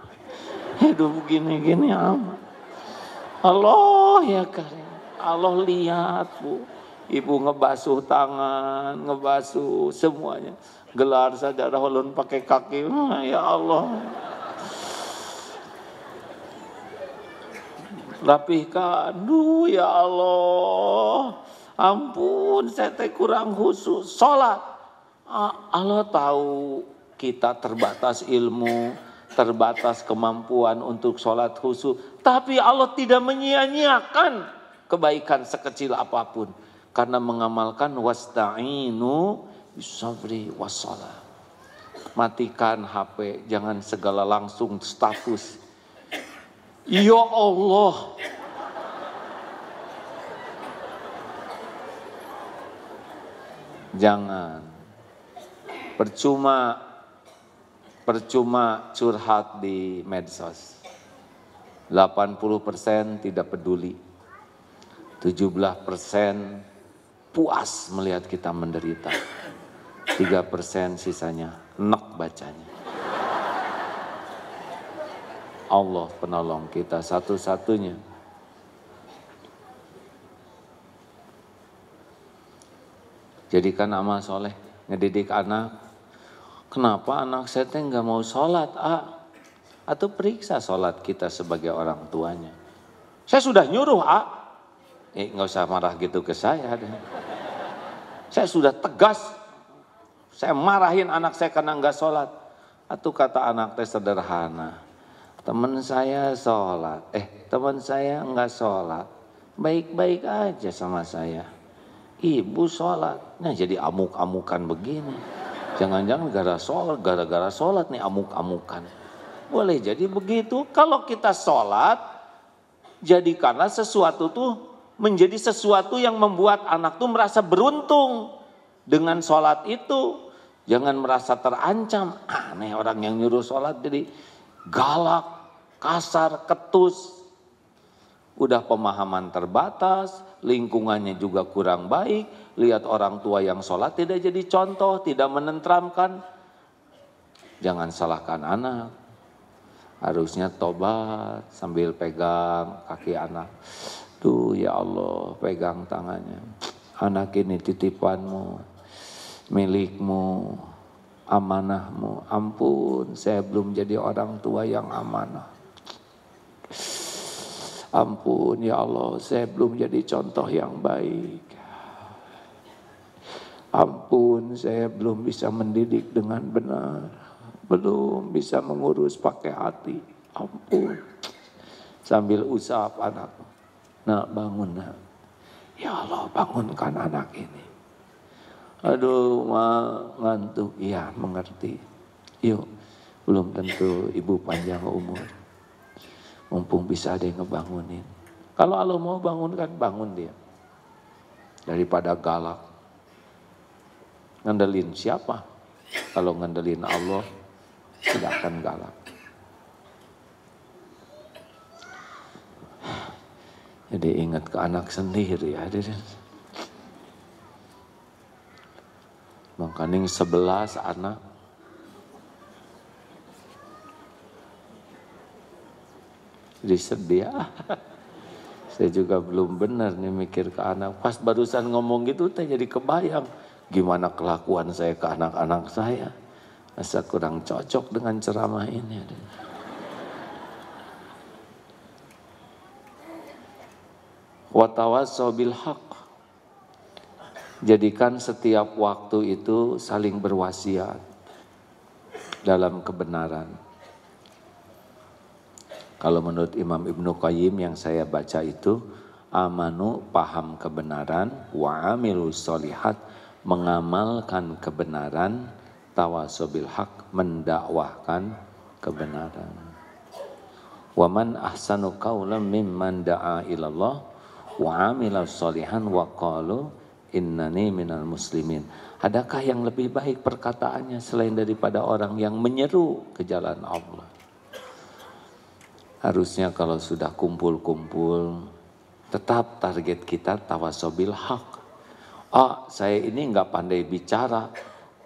hidup gini-gini amat. Allah ya karim, Allah lihat bu ibu ngebasuh tangan, ngebasuh semuanya. Gelar saja rahulun pakai kaki. ya Allah. Rapihkan. Duh, ya Allah. Ampun, saya teh kurang khusus. Sholat. Ah, Allah tahu kita terbatas ilmu, terbatas kemampuan untuk sholat khusus. Tapi Allah tidak menyia-nyiakan kebaikan sekecil apapun karena mengamalkan wasta'inu bisabri wasala. Matikan HP, jangan segala langsung status. Ya Allah. Jangan. Percuma percuma curhat di medsos. 80% tidak peduli. 17% puas melihat kita menderita. 3% sisanya enak bacanya. Allah penolong kita satu-satunya. Jadikan amal soleh, ngedidik anak. Kenapa anak saya teh nggak mau sholat? A? atau periksa sholat kita sebagai orang tuanya. Saya sudah nyuruh, A. Eh nggak usah marah gitu ke saya. deh. Saya sudah tegas. Saya marahin anak saya karena nggak sholat. Atau kata anak teh sederhana. Teman saya sholat. Eh teman saya nggak sholat. Baik-baik aja sama saya. Ibu sholat. Nah jadi amuk-amukan begini. Jangan-jangan gara sholat, gara-gara sholat nih amuk-amukan. Boleh jadi begitu. Kalau kita sholat, jadikanlah sesuatu tuh menjadi sesuatu yang membuat anak tuh merasa beruntung dengan sholat itu. Jangan merasa terancam. Aneh orang yang nyuruh sholat jadi galak, kasar, ketus. Udah pemahaman terbatas, lingkungannya juga kurang baik. Lihat orang tua yang sholat tidak jadi contoh, tidak menentramkan. Jangan salahkan anak harusnya tobat sambil pegang kaki anak. Tu, ya Allah pegang tangannya. Anak ini titipanmu, milikmu, amanahmu. Ampun saya belum jadi orang tua yang amanah. Ampun ya Allah saya belum jadi contoh yang baik. Ampun saya belum bisa mendidik dengan benar. Belum bisa mengurus pakai hati. Ampun. Sambil usap anakmu. Nak bangun nak. Ya Allah bangunkan anak ini. Aduh ma ngantuk. Ya mengerti. Yuk belum tentu ibu panjang umur. Mumpung bisa ada yang ngebangunin. Kalau Allah mau bangunkan bangun dia. Daripada galak. Ngandelin siapa? Kalau ngandelin Allah tidak akan galak. Jadi ingat ke anak sendiri hadirin. Makaning sebelas anak. Jadi sedih ya. Saya juga belum benar nih mikir ke anak. Pas barusan ngomong gitu teh jadi kebayang. Gimana kelakuan saya ke anak-anak saya. Asa kurang cocok dengan ceramah ini. Watawasobil hak Jadikan setiap waktu itu saling berwasiat dalam kebenaran. Kalau menurut Imam Ibnu Qayyim yang saya baca itu, amanu paham kebenaran, waamilu solihat mengamalkan kebenaran, tawasobil hak mendakwahkan kebenaran. Waman ahsanu kaulam mimman da'a ilallah wa amila sholihan wa qalu innani minal muslimin. Adakah yang lebih baik perkataannya selain daripada orang yang menyeru ke jalan Allah? Harusnya kalau sudah kumpul-kumpul, tetap target kita tawasobil hak. Ah, saya ini nggak pandai bicara.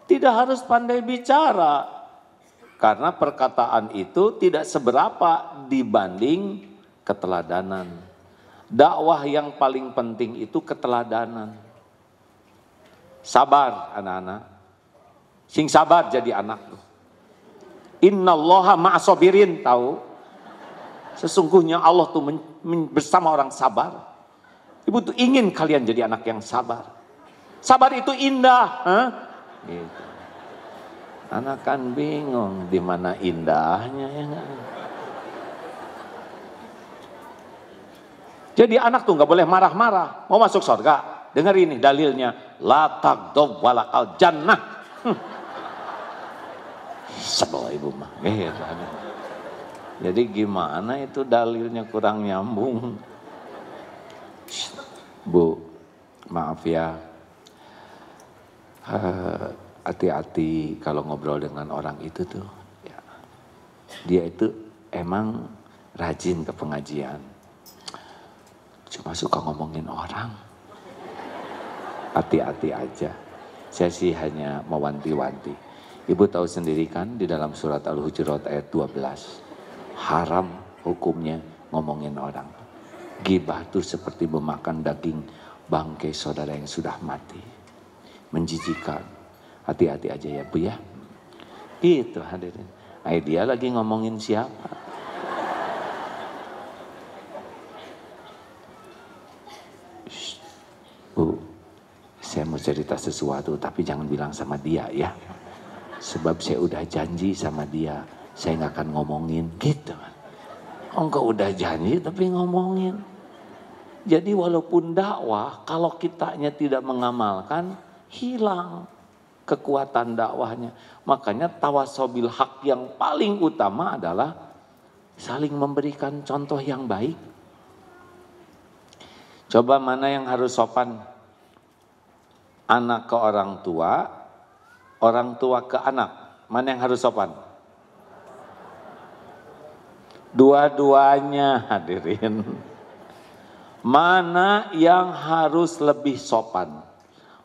Tidak harus pandai bicara. Karena perkataan itu tidak seberapa dibanding keteladanan dakwah yang paling penting itu keteladanan. Sabar anak-anak. Sing sabar jadi anak tuh. Innallaha ma'asobirin tahu. Sesungguhnya Allah tuh men, men, bersama orang sabar. Ibu tuh ingin kalian jadi anak yang sabar. Sabar itu indah. Huh? Gitu. Anak kan bingung di mana indahnya ya. enggak? Jadi anak tuh nggak boleh marah-marah. Mau masuk surga? Dengar ini dalilnya. latak dob walakal jannah. Sebelah ibu mah. Iya, Jadi gimana itu dalilnya kurang nyambung. Bu, maaf ya. Eh, hati-hati kalau ngobrol dengan orang itu tuh. Ya. Dia itu emang rajin ke pengajian cuma suka ngomongin orang. Hati-hati aja. Saya sih hanya mewanti-wanti. Ibu tahu sendiri kan di dalam surat Al-Hujurat ayat 12. Haram hukumnya ngomongin orang. Gibah itu seperti memakan daging bangkai saudara yang sudah mati. Menjijikan. Hati-hati aja ya Bu ya. itu hadirin. Nah, dia lagi ngomongin siapa? Bu, saya mau cerita sesuatu tapi jangan bilang sama dia ya. Sebab saya udah janji sama dia, saya nggak akan ngomongin gitu. Engkau udah janji tapi ngomongin. Jadi walaupun dakwah, kalau kitanya tidak mengamalkan, hilang kekuatan dakwahnya. Makanya tawasobil hak yang paling utama adalah saling memberikan contoh yang baik Coba mana yang harus sopan? Anak ke orang tua, orang tua ke anak. Mana yang harus sopan? Dua-duanya hadirin. Mana yang harus lebih sopan?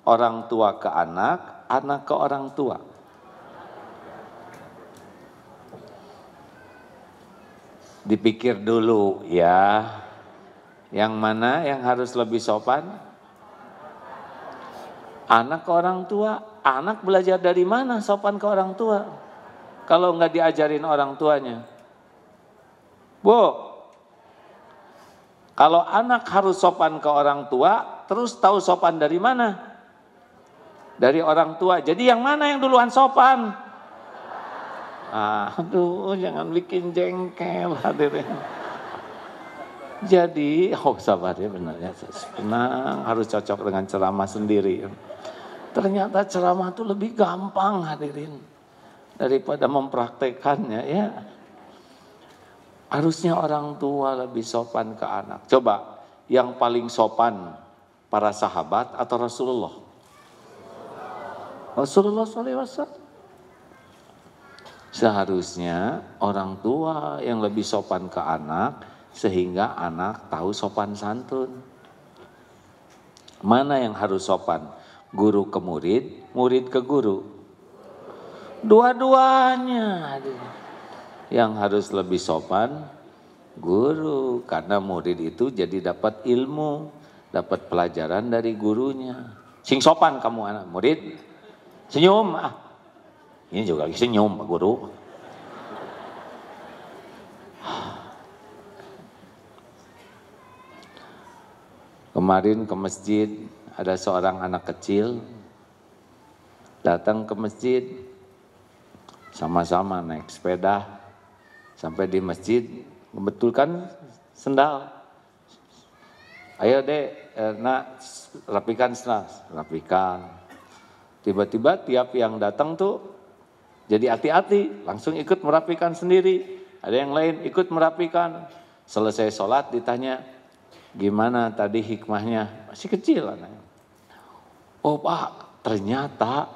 Orang tua ke anak, anak ke orang tua. Dipikir dulu ya. Yang mana yang harus lebih sopan? Anak ke orang tua. Anak belajar dari mana sopan ke orang tua? Kalau nggak diajarin orang tuanya. Bu, kalau anak harus sopan ke orang tua, terus tahu sopan dari mana? Dari orang tua. Jadi yang mana yang duluan sopan? Aduh, jangan bikin jengkel hadirin. Jadi, oh sabar ya benar ya. Senang harus cocok dengan ceramah sendiri. Ternyata ceramah itu lebih gampang hadirin daripada mempraktekannya ya. Harusnya orang tua lebih sopan ke anak. Coba yang paling sopan para sahabat atau Rasulullah? Rasulullah SAW. Seharusnya orang tua yang lebih sopan ke anak sehingga anak tahu sopan santun. Mana yang harus sopan? Guru ke murid, murid ke guru. Dua-duanya. Yang harus lebih sopan guru karena murid itu jadi dapat ilmu, dapat pelajaran dari gurunya. Sing sopan kamu anak murid. Senyum ah. Ini juga senyum Pak Guru. Kemarin ke masjid ada seorang anak kecil datang ke masjid sama-sama naik sepeda sampai di masjid membetulkan sendal. Ayo dek, eh, nak rapikan sendal, rapikan. Tiba-tiba tiap yang datang tuh jadi hati-hati, langsung ikut merapikan sendiri. Ada yang lain ikut merapikan. Selesai sholat ditanya, Gimana tadi hikmahnya? Masih kecil anaknya. Oh pak, ternyata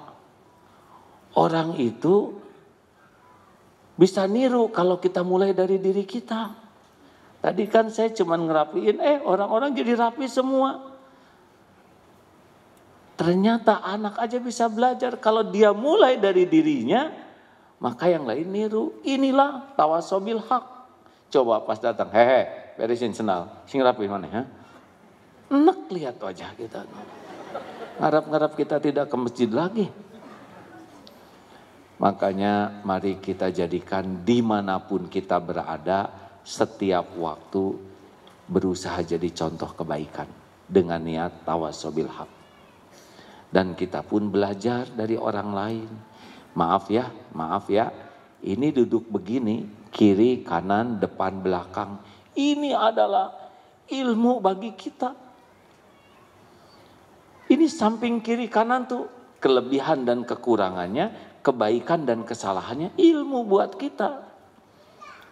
orang itu bisa niru kalau kita mulai dari diri kita. Tadi kan saya cuma ngerapiin, eh orang-orang jadi rapi semua. Ternyata anak aja bisa belajar. Kalau dia mulai dari dirinya, maka yang lain niru. Inilah tawasobil hak. Coba pas datang, hehe, very Senal, sing rapi mana ya? Enak lihat wajah kita. Ngarap-ngarap kita tidak ke masjid lagi. Makanya mari kita jadikan dimanapun kita berada, setiap waktu berusaha jadi contoh kebaikan dengan niat tawasobil hak. Dan kita pun belajar dari orang lain. Maaf ya, maaf ya, ini duduk begini, kiri, kanan, depan, belakang ini adalah ilmu bagi kita. Ini samping kiri kanan tuh kelebihan dan kekurangannya, kebaikan dan kesalahannya, ilmu buat kita.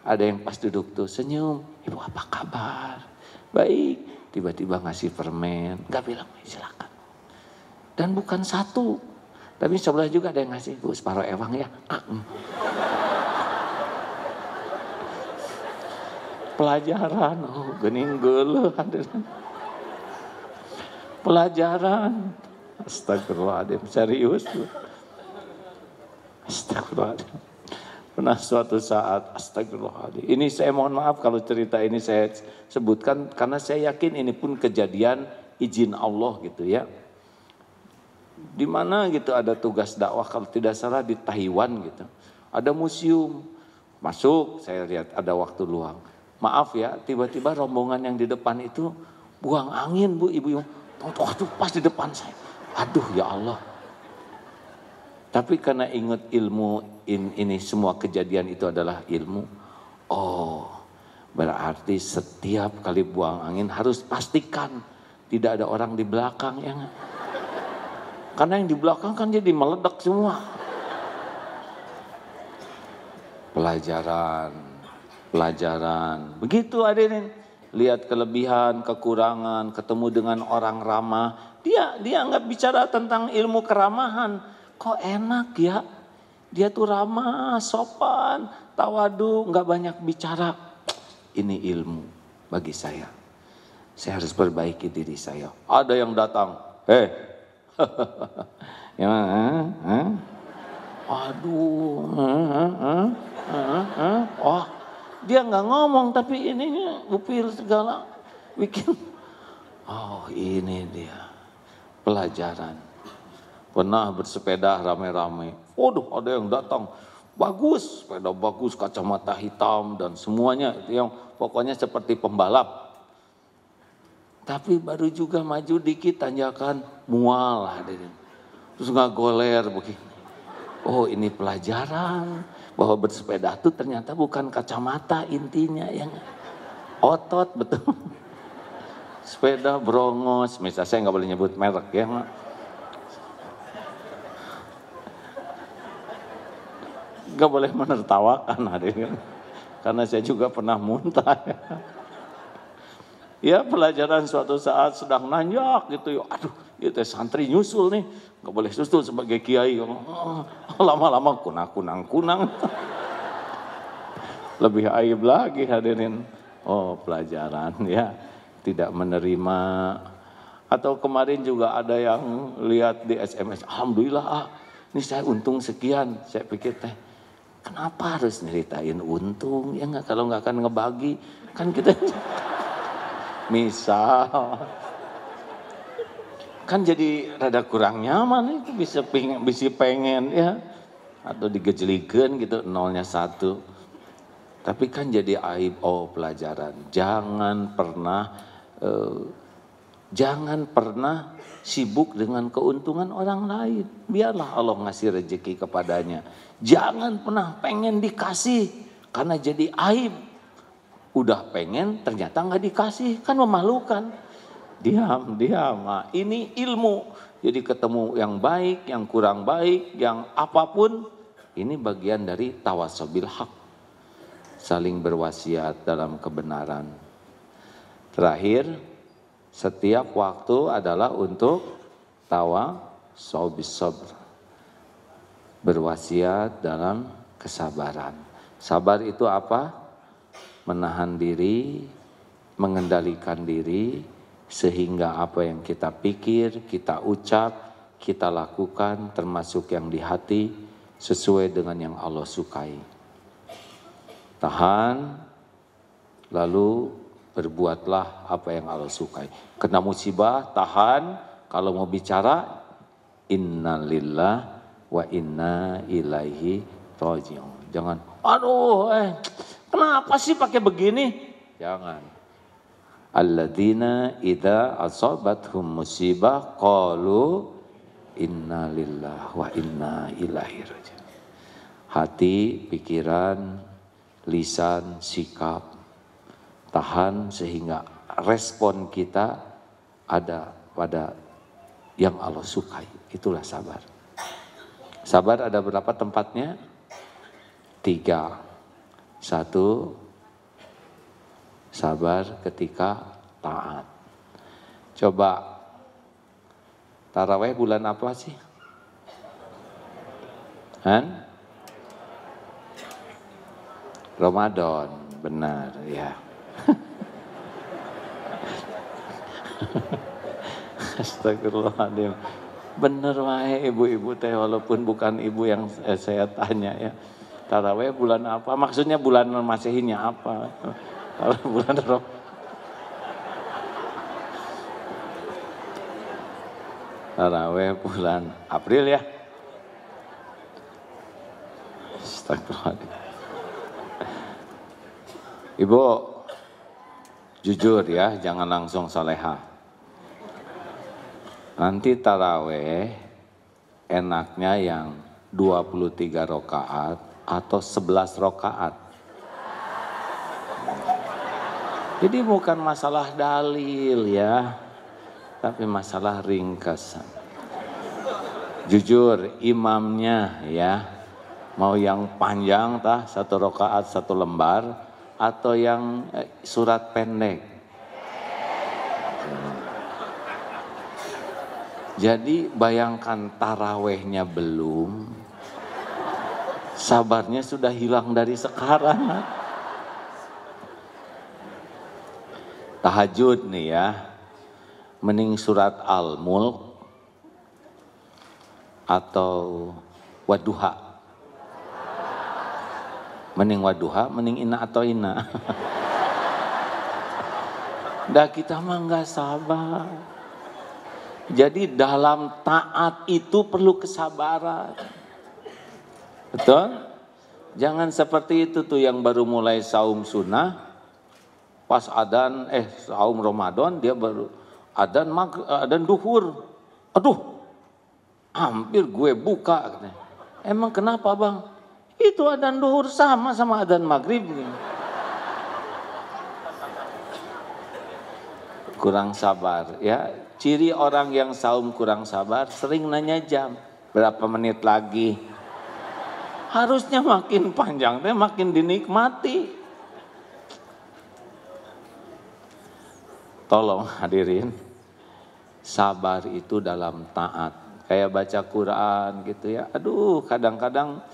Ada yang pas duduk tuh senyum, ibu apa kabar? Baik, tiba-tiba ngasih permen, gak bilang silakan. Dan bukan satu, tapi sebelah juga ada yang ngasih, ibu separuh ewang ya. Ah, mm. pelajaran oh gening geuleuh pelajaran astagfirullahaladzim serius astagfirullahaladzim pernah suatu saat astagfirullahaladzim ini saya mohon maaf kalau cerita ini saya sebutkan karena saya yakin ini pun kejadian izin Allah gitu ya di mana gitu ada tugas dakwah kalau tidak salah di Taiwan gitu. Ada museum. Masuk, saya lihat ada waktu luang maaf ya, tiba-tiba rombongan yang di depan itu buang angin bu ibu ibu. Waktu pas di depan saya, aduh ya Allah. Tapi karena ingat ilmu in, ini semua kejadian itu adalah ilmu. Oh, berarti setiap kali buang angin harus pastikan tidak ada orang di belakang yang, Karena yang di belakang kan jadi meledak semua. Pelajaran pelajaran. Begitu hadirin, lihat kelebihan, kekurangan, ketemu dengan orang ramah. Dia dia nggak bicara tentang ilmu keramahan. Kok enak ya? Dia tuh ramah, sopan, tawadu, nggak banyak bicara. Ini ilmu bagi saya. Saya harus perbaiki diri saya. Ada yang datang, eh, ya, aduh, dia nggak ngomong tapi ininya upil segala bikin. Oh ini dia pelajaran. Pernah bersepeda rame-rame. Waduh ada yang datang. Bagus, sepeda bagus, kacamata hitam dan semuanya. Itu yang pokoknya seperti pembalap. Tapi baru juga maju dikit tanjakan mual hadirin. Terus nggak goler begini. Oh ini pelajaran bahwa bersepeda itu ternyata bukan kacamata intinya yang otot betul sepeda brongos misalnya saya nggak boleh nyebut merek ya mak. nggak boleh menertawakan hadirin karena saya juga pernah muntah ya. ya. pelajaran suatu saat sedang nanjak gitu yuk ya. aduh itu eh, santri nyusul nih nggak boleh susul sebagai kiai oh, lama-lama kunang kunang kunang lebih aib lagi hadirin oh pelajaran ya tidak menerima atau kemarin juga ada yang lihat di SMS alhamdulillah ah, ini saya untung sekian saya pikir teh kenapa harus nyeritain untung ya nggak kalau nggak akan ngebagi kan kita misal kan jadi rada kurang nyaman itu bisa pengen, bisa pengen ya atau digejeligen gitu nolnya satu tapi kan jadi aib oh pelajaran jangan pernah eh, jangan pernah sibuk dengan keuntungan orang lain biarlah Allah ngasih rezeki kepadanya jangan pernah pengen dikasih karena jadi aib udah pengen ternyata nggak dikasih kan memalukan diam, diam. Nah, ini ilmu. Jadi ketemu yang baik, yang kurang baik, yang apapun, ini bagian dari tawasobil hak. Saling berwasiat dalam kebenaran. Terakhir, setiap waktu adalah untuk tawa sobis sobr. Berwasiat dalam kesabaran. Sabar itu apa? Menahan diri, mengendalikan diri, sehingga apa yang kita pikir, kita ucap, kita lakukan termasuk yang di hati sesuai dengan yang Allah sukai. Tahan lalu berbuatlah apa yang Allah sukai. Kena musibah, tahan. Kalau mau bicara, innalillah wa inna ilaihi rajiun. Jangan, aduh, eh, kenapa sih pakai begini? Jangan alladzina idza asabathum musibah qalu inna lillah wa inna ilaihi rajiun. Hati, pikiran, lisan, sikap tahan sehingga respon kita ada pada yang Allah sukai. Itulah sabar. Sabar ada berapa tempatnya? Tiga. Satu, sabar ketika taat. Coba taraweh bulan apa sih? Han? Ramadan, benar ya. Astagfirullahaladzim. Bener wae ibu-ibu teh walaupun bukan ibu yang saya tanya ya. Taraweh bulan apa? Maksudnya bulan Masehinya apa? Kalau bulan Rob. Taraweh bulan April ya. Astagfirullahaladzim. Ibu, jujur ya, jangan langsung soleha. Nanti taraweh enaknya yang 23 rokaat atau 11 rokaat. Jadi bukan masalah dalil ya, tapi masalah ringkasan. Jujur imamnya ya, mau yang panjang tah satu rokaat satu lembar atau yang eh, surat pendek. Jadi bayangkan tarawehnya belum, sabarnya sudah hilang dari sekarang. tahajud nih ya mening surat al-mulk atau waduha mening waduha mening ina atau ina dah kita mah nggak sabar jadi dalam taat itu perlu kesabaran betul jangan seperti itu tuh yang baru mulai saum sunnah pas adan eh saum Ramadan dia baru adan mag, adan duhur. Aduh. Hampir gue buka Emang kenapa, Bang? Itu adan duhur sama sama adan maghrib. Gitu. Kurang sabar ya. Ciri orang yang saum kurang sabar sering nanya jam. Berapa menit lagi? Harusnya makin panjang, makin dinikmati. Tolong hadirin, sabar itu dalam taat. Kayak baca Quran gitu ya. Aduh, kadang-kadang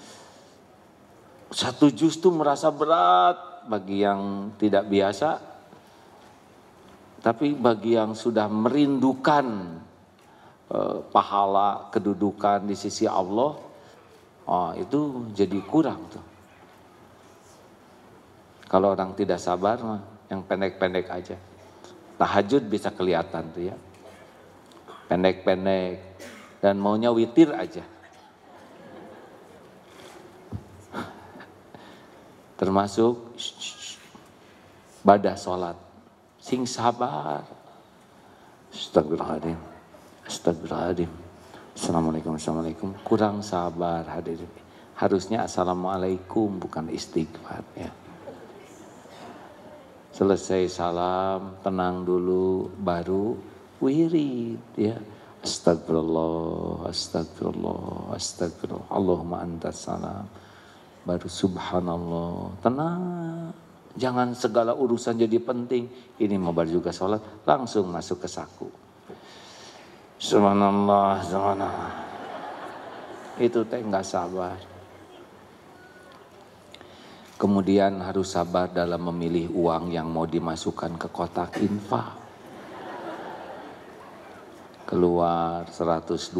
satu juz tuh merasa berat bagi yang tidak biasa. Tapi bagi yang sudah merindukan eh, pahala kedudukan di sisi Allah, oh, itu jadi kurang tuh. Kalau orang tidak sabar mah yang pendek-pendek aja. Tahajud bisa kelihatan tuh ya. Pendek-pendek. Dan maunya witir aja. Termasuk badah sholat. Sing sabar. Astagfirullahaladzim. Astagfirullahaladzim. Assalamualaikum, Assalamualaikum. Kurang sabar hadirin. Harusnya Assalamualaikum bukan istighfar ya selesai salam tenang dulu baru wirid ya astagfirullah astagfirullah astagfirullah Allahumma antas salam baru subhanallah tenang jangan segala urusan jadi penting ini mau baru juga sholat langsung masuk ke saku subhanallah subhanallah itu teh nggak sabar Kemudian harus sabar dalam memilih uang yang mau dimasukkan ke kotak infak. Keluar 120.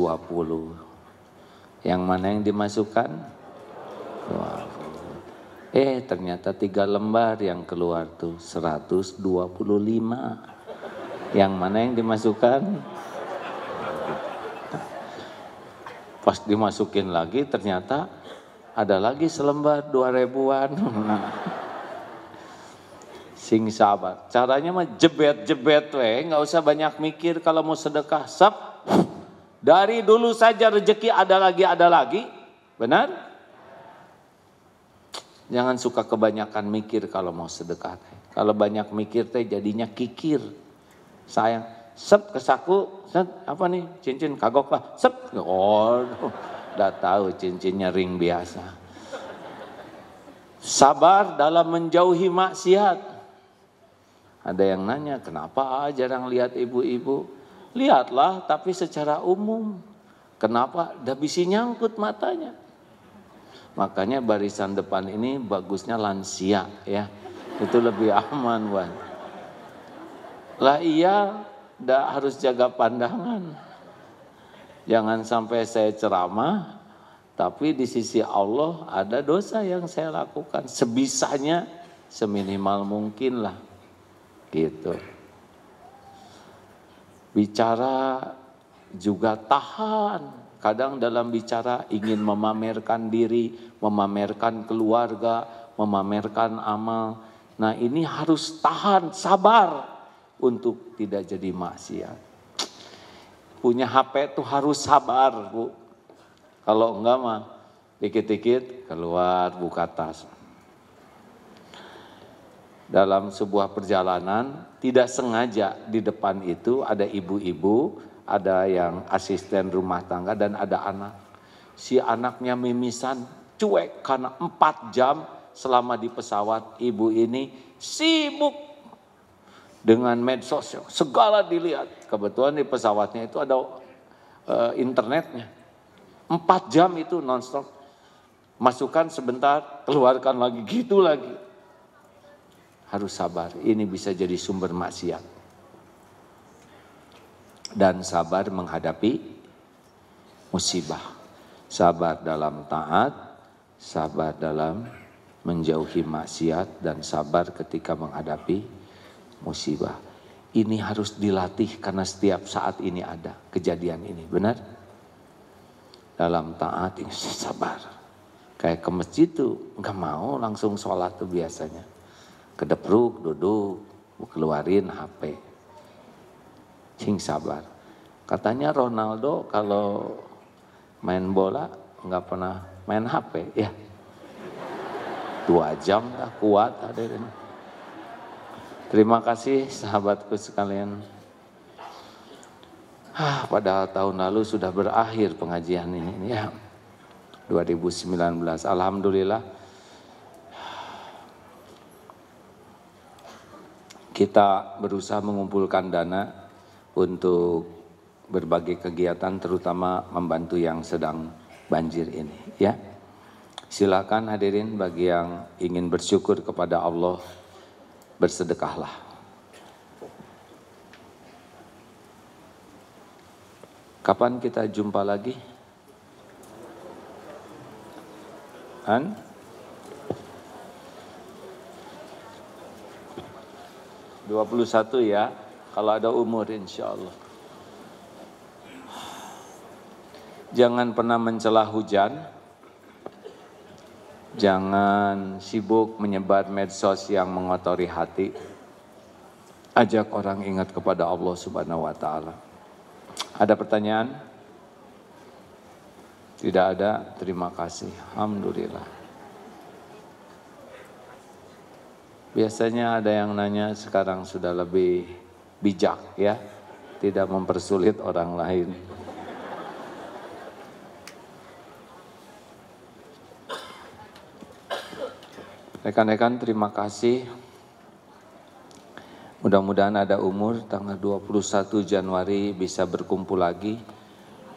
Yang mana yang dimasukkan? Eh ternyata tiga lembar yang keluar tuh 125. Yang mana yang dimasukkan? Pas dimasukin lagi ternyata ada lagi selembar dua ribuan. Sing sabar. Caranya mah jebet-jebet weh, nggak usah banyak mikir kalau mau sedekah. Sap, dari dulu saja rejeki ada lagi, ada lagi. Benar? Jangan suka kebanyakan mikir kalau mau sedekah. Kalau banyak mikir teh jadinya kikir. Sayang, sep kesaku, sep apa nih cincin kagok lah, sep. Oh, dah tahu cincinnya ring biasa. Sabar dalam menjauhi maksiat. Ada yang nanya, kenapa jarang lihat ibu-ibu? Lihatlah, tapi secara umum. Kenapa? Dah bisi nyangkut matanya. Makanya barisan depan ini bagusnya lansia ya. Itu lebih aman, Wan. Lah iya, dah harus jaga pandangan. Jangan sampai saya ceramah, tapi di sisi Allah ada dosa yang saya lakukan. Sebisanya, seminimal mungkin lah. Gitu. Bicara juga tahan. Kadang dalam bicara ingin memamerkan diri, memamerkan keluarga, memamerkan amal. Nah ini harus tahan, sabar untuk tidak jadi maksiat punya HP itu harus sabar, Bu. Kalau enggak mah dikit-dikit keluar buka tas. Dalam sebuah perjalanan tidak sengaja di depan itu ada ibu-ibu, ada yang asisten rumah tangga dan ada anak. Si anaknya mimisan cuek karena 4 jam selama di pesawat ibu ini sibuk dengan medsos segala dilihat kebetulan di pesawatnya itu ada uh, internetnya empat jam itu nonstop masukkan sebentar keluarkan lagi gitu lagi harus sabar ini bisa jadi sumber maksiat dan sabar menghadapi musibah sabar dalam taat sabar dalam menjauhi maksiat dan sabar ketika menghadapi musibah. Ini harus dilatih karena setiap saat ini ada kejadian ini, benar? Dalam taat ini sabar. Kayak ke masjid tuh nggak mau langsung sholat tuh biasanya. Kedepruk, duduk, keluarin HP. Cing sabar. Katanya Ronaldo kalau main bola nggak pernah main HP ya. Dua jam lah kuat ada ini Terima kasih sahabatku sekalian. Ah, padahal tahun lalu sudah berakhir pengajian ini ya. 2019. Alhamdulillah kita berusaha mengumpulkan dana untuk berbagai kegiatan terutama membantu yang sedang banjir ini ya. Silakan hadirin bagi yang ingin bersyukur kepada Allah bersedekahlah. Kapan kita jumpa lagi? An? Dua puluh satu ya, kalau ada umur insya Allah. Jangan pernah mencelah hujan, Jangan sibuk menyebar medsos yang mengotori hati. Ajak orang ingat kepada Allah Subhanahu wa taala. Ada pertanyaan? Tidak ada. Terima kasih. Alhamdulillah. Biasanya ada yang nanya sekarang sudah lebih bijak ya. Tidak mempersulit orang lain. Rekan-rekan terima kasih. Mudah-mudahan ada umur tanggal 21 Januari bisa berkumpul lagi.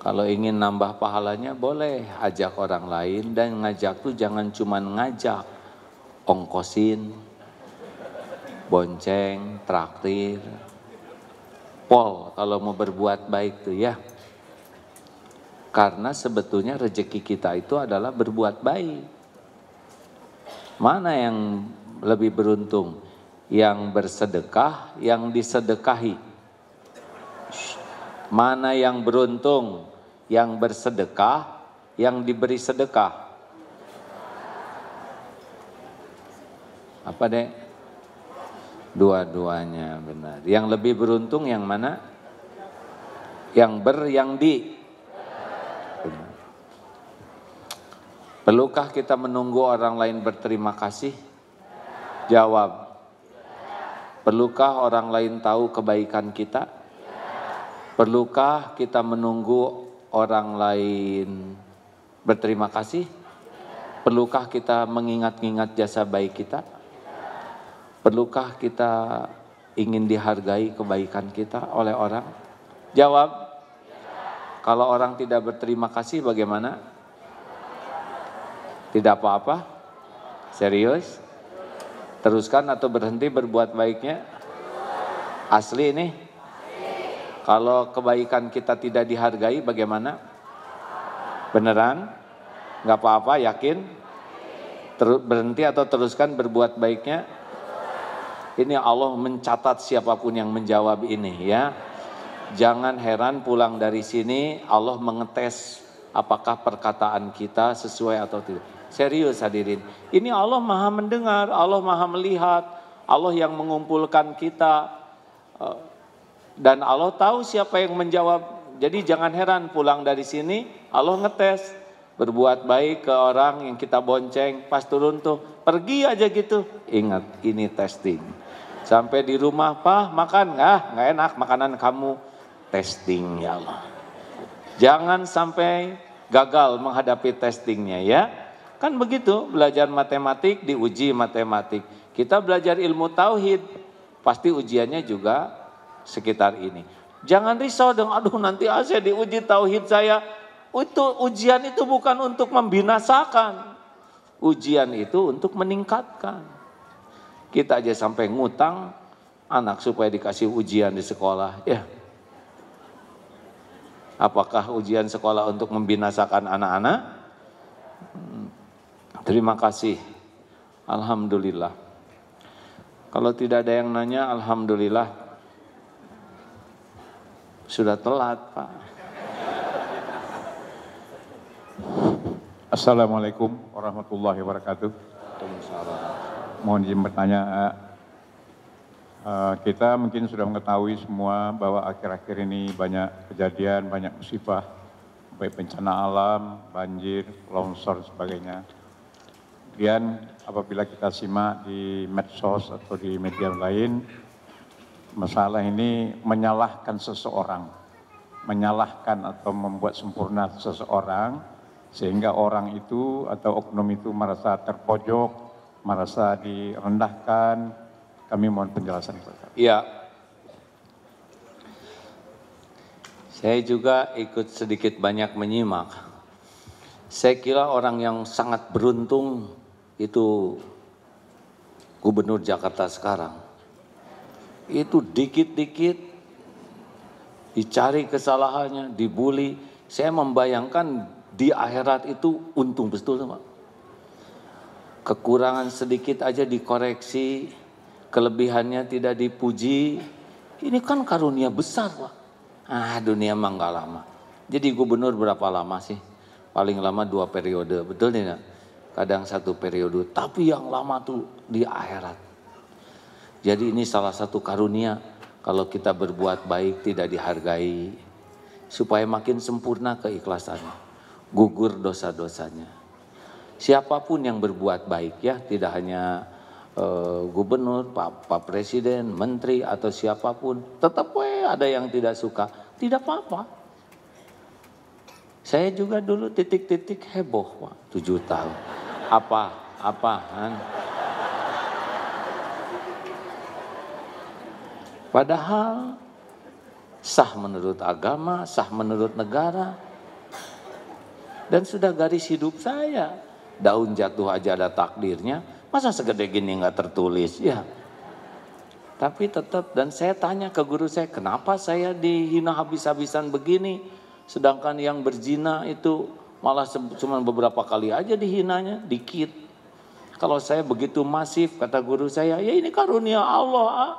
Kalau ingin nambah pahalanya boleh ajak orang lain dan ngajak tuh jangan cuma ngajak ongkosin, bonceng, traktir, pol kalau mau berbuat baik tuh ya. Karena sebetulnya rezeki kita itu adalah berbuat baik. Mana yang lebih beruntung? Yang bersedekah, yang disedekahi. Mana yang beruntung? Yang bersedekah, yang diberi sedekah. Apa deh? Dua-duanya benar. Yang lebih beruntung yang mana? Yang ber, yang di Perlukah kita menunggu orang lain berterima kasih? Jawab. Perlukah orang lain tahu kebaikan kita? Perlukah kita menunggu orang lain berterima kasih? Perlukah kita mengingat-ingat jasa baik kita? Perlukah kita ingin dihargai kebaikan kita oleh orang? Jawab. Kalau orang tidak berterima kasih bagaimana? Tidak apa-apa? Serius? Teruskan atau berhenti berbuat baiknya? Asli ini? Kalau kebaikan kita tidak dihargai bagaimana? Beneran? Gak apa-apa, yakin? Ter berhenti atau teruskan berbuat baiknya? Ini Allah mencatat siapapun yang menjawab ini ya. Jangan heran pulang dari sini Allah mengetes apakah perkataan kita sesuai atau tidak. Serius hadirin. Ini Allah maha mendengar, Allah maha melihat, Allah yang mengumpulkan kita. Eh, dan Allah tahu siapa yang menjawab. Jadi jangan heran pulang dari sini Allah ngetes. Berbuat baik ke orang yang kita bonceng, pas turun tuh pergi aja gitu. Ingat ini testing. Sampai di rumah, pah makan, ah nggak enak makanan kamu. Testing ya Allah. Jangan sampai gagal menghadapi testingnya ya. Kan begitu, belajar matematik diuji matematik. Kita belajar ilmu tauhid, pasti ujiannya juga sekitar ini. Jangan risau dong aduh nanti saya diuji tauhid saya. Itu ujian itu bukan untuk membinasakan. Ujian itu untuk meningkatkan. Kita aja sampai ngutang anak supaya dikasih ujian di sekolah, ya. Apakah ujian sekolah untuk membinasakan anak-anak? Hmm, Terima kasih. Alhamdulillah. Kalau tidak ada yang nanya, alhamdulillah. Sudah telat, Pak. Assalamualaikum warahmatullahi wabarakatuh. Mohon izin bertanya, uh, kita mungkin sudah mengetahui semua bahwa akhir-akhir ini banyak kejadian, banyak musibah, baik bencana alam, banjir, longsor, sebagainya. Kemudian apabila kita simak di medsos atau di media lain, masalah ini menyalahkan seseorang, menyalahkan atau membuat sempurna seseorang, sehingga orang itu atau oknum itu merasa terpojok, merasa direndahkan. Kami mohon penjelasan. Iya. Saya juga ikut sedikit banyak menyimak. Saya kira orang yang sangat beruntung itu gubernur Jakarta sekarang itu dikit-dikit dicari kesalahannya, dibully. Saya membayangkan di akhirat itu untung betul sama. Kekurangan sedikit aja dikoreksi, kelebihannya tidak dipuji. Ini kan karunia besar, Pak. Ah, dunia mah nggak lama. Jadi gubernur berapa lama sih? Paling lama dua periode, betul tidak? kadang satu periode, tapi yang lama tuh di akhirat. Jadi ini salah satu karunia kalau kita berbuat baik tidak dihargai supaya makin sempurna keikhlasannya, gugur dosa-dosanya. Siapapun yang berbuat baik ya, tidak hanya e, gubernur, pak, pak presiden, menteri atau siapapun, tetap we ada yang tidak suka, tidak apa-apa. Saya juga dulu titik-titik heboh, Pak, tujuh tahun. Apa? Apaan? Padahal sah menurut agama, sah menurut negara. Dan sudah garis hidup saya. Daun jatuh aja ada takdirnya. Masa segede gini nggak tertulis? Ya. Tapi tetap, dan saya tanya ke guru saya, kenapa saya dihina habis-habisan begini? Sedangkan yang berzina itu Malah cuma beberapa kali aja dihinanya, dikit. Kalau saya begitu masif, kata guru saya, ya ini karunia Allah. Ah.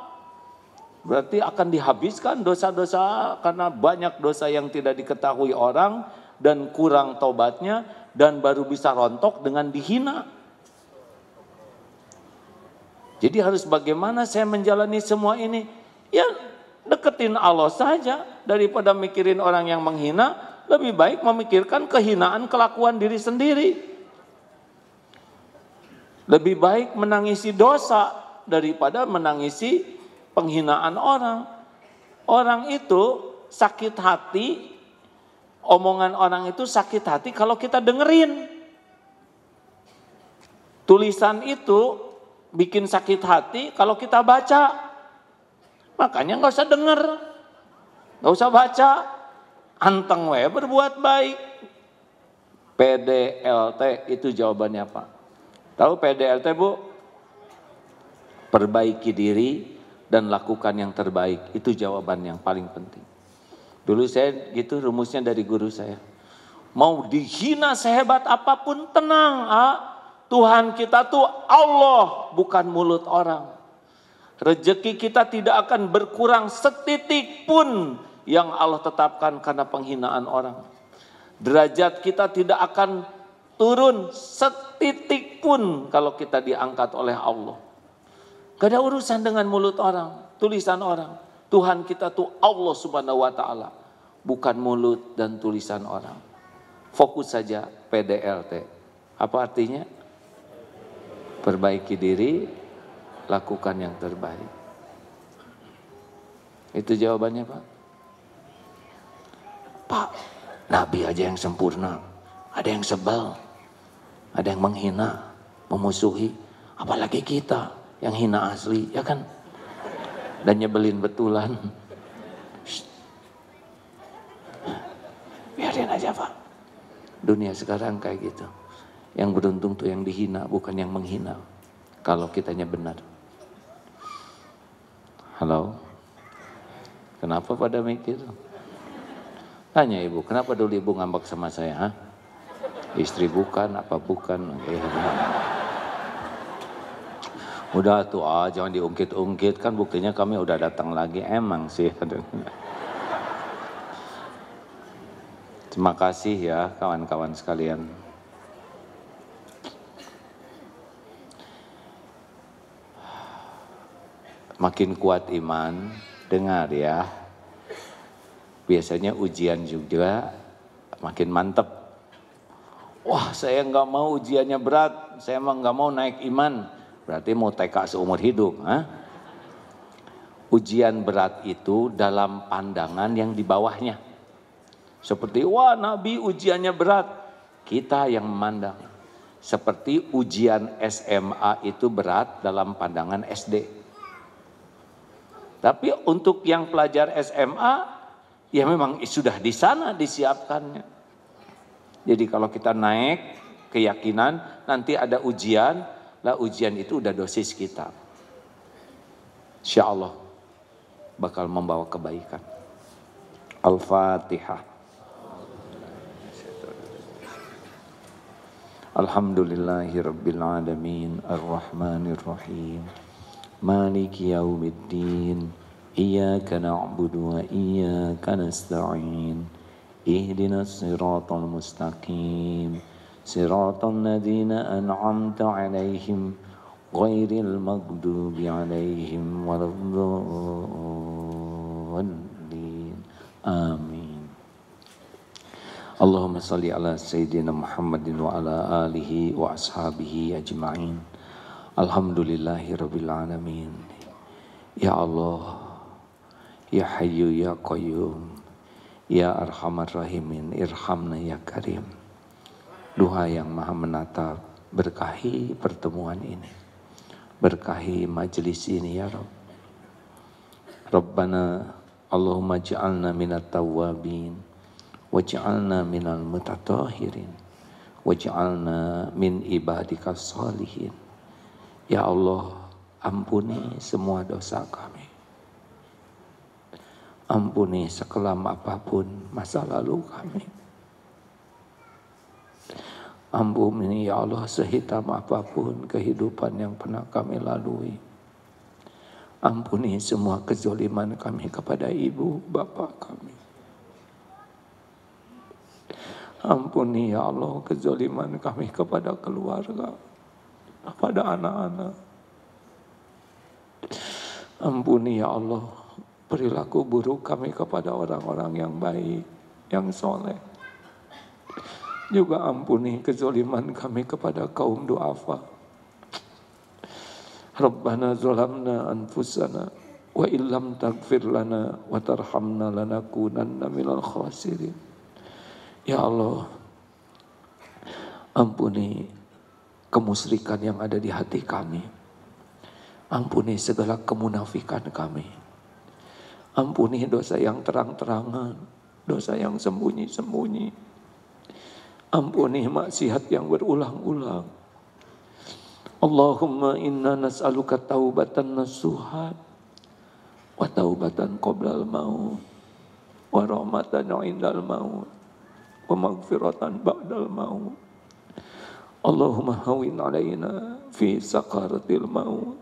Berarti akan dihabiskan dosa-dosa karena banyak dosa yang tidak diketahui orang dan kurang tobatnya dan baru bisa rontok dengan dihina. Jadi harus bagaimana saya menjalani semua ini? Ya deketin Allah saja daripada mikirin orang yang menghina, lebih baik memikirkan kehinaan kelakuan diri sendiri. Lebih baik menangisi dosa daripada menangisi penghinaan orang. Orang itu sakit hati, omongan orang itu sakit hati kalau kita dengerin. Tulisan itu bikin sakit hati kalau kita baca. Makanya nggak usah denger, nggak usah baca, anteng we berbuat baik. PDLT itu jawabannya apa? Tahu PDLT Bu? Perbaiki diri dan lakukan yang terbaik. Itu jawaban yang paling penting. Dulu saya gitu rumusnya dari guru saya. Mau dihina sehebat apapun tenang, ah. Tuhan kita tuh Allah, bukan mulut orang. Rezeki kita tidak akan berkurang setitik pun yang Allah tetapkan karena penghinaan orang. Derajat kita tidak akan turun setitik pun kalau kita diangkat oleh Allah. Gak ada urusan dengan mulut orang, tulisan orang. Tuhan kita tuh Allah Subhanahu wa taala, bukan mulut dan tulisan orang. Fokus saja PDLT. Apa artinya? Perbaiki diri, lakukan yang terbaik. Itu jawabannya, Pak apa? Nabi aja yang sempurna. Ada yang sebel. Ada yang menghina. Memusuhi. Apalagi kita yang hina asli. Ya kan? Dan nyebelin betulan. Biarin aja Pak. Dunia sekarang kayak gitu. Yang beruntung tuh yang dihina bukan yang menghina. Kalau kitanya benar. Halo? Kenapa pada mikir? Tanya ibu, kenapa dulu ibu ngambek sama saya? Ha? Istri bukan, apa bukan? Iya, iya. Udah tuh, ah, jangan diungkit-ungkit. Kan buktinya kami udah datang lagi. Emang sih. Terima kasih ya kawan-kawan sekalian. Makin kuat iman, dengar ya biasanya ujian juga makin mantep. Wah saya nggak mau ujiannya berat, saya emang nggak mau naik iman. Berarti mau TK seumur hidup. Ha? Ujian berat itu dalam pandangan yang di bawahnya. Seperti wah Nabi ujiannya berat, kita yang memandang. Seperti ujian SMA itu berat dalam pandangan SD. Tapi untuk yang pelajar SMA Ya memang sudah di sana disiapkannya. Jadi kalau kita naik keyakinan, nanti ada ujian, lah ujian itu udah dosis kita. Insya Allah bakal membawa kebaikan. Al-Fatihah. Alhamdulillahirrabbilalamin Ar-Rahmanirrahim Maliki yaumiddin إياك نعبد وإياك نستعين اهدنا الصراط المستقيم صراط الذين أنعمت عليهم غير المغضوب عليهم ولا الضالين آمين اللهم صل على سيدنا محمد وعلى آله وأصحابه أجمعين الحمد لله رب العالمين يا الله Ya Hayyu Ya Qayyum Ya Arhamar Rahimin Irhamna Ya Karim Duha yang maha menatap Berkahi pertemuan ini Berkahi majelis ini ya Rabb Rabbana Allahumma ja'alna minat tawabin Waj'alna minal mutatahirin Waj'alna min ibadika salihin Ya Allah ampuni semua dosa kami Ampuni sekelam apapun masa lalu kami. Ampuni ya Allah sehitam apapun kehidupan yang pernah kami lalui. Ampuni semua kezoliman kami kepada ibu, bapa kami. Ampuni ya Allah kezoliman kami kepada keluarga, kepada anak-anak. Ampuni ya Allah perilaku buruk kami kepada orang-orang yang baik, yang soleh. Juga ampuni kezoliman kami kepada kaum du'afa. Rabbana zolamna anfusana wa illam takfir lana wa tarhamna lanakunanna minal khasirin. Ya Allah, ampuni kemusrikan yang ada di hati kami. Ampuni segala kemunafikan kami Ampuni dosa yang terang-terangan, dosa yang sembunyi-sembunyi. Ampuni maksiat yang berulang-ulang. Allahumma inna nas'aluka taubatan nasuha wa taubatan qoblal maut wa rahmatan indal maut wa maghfiratan ba'dal maut. Allahumma hawin alaina fi saqaratil maut.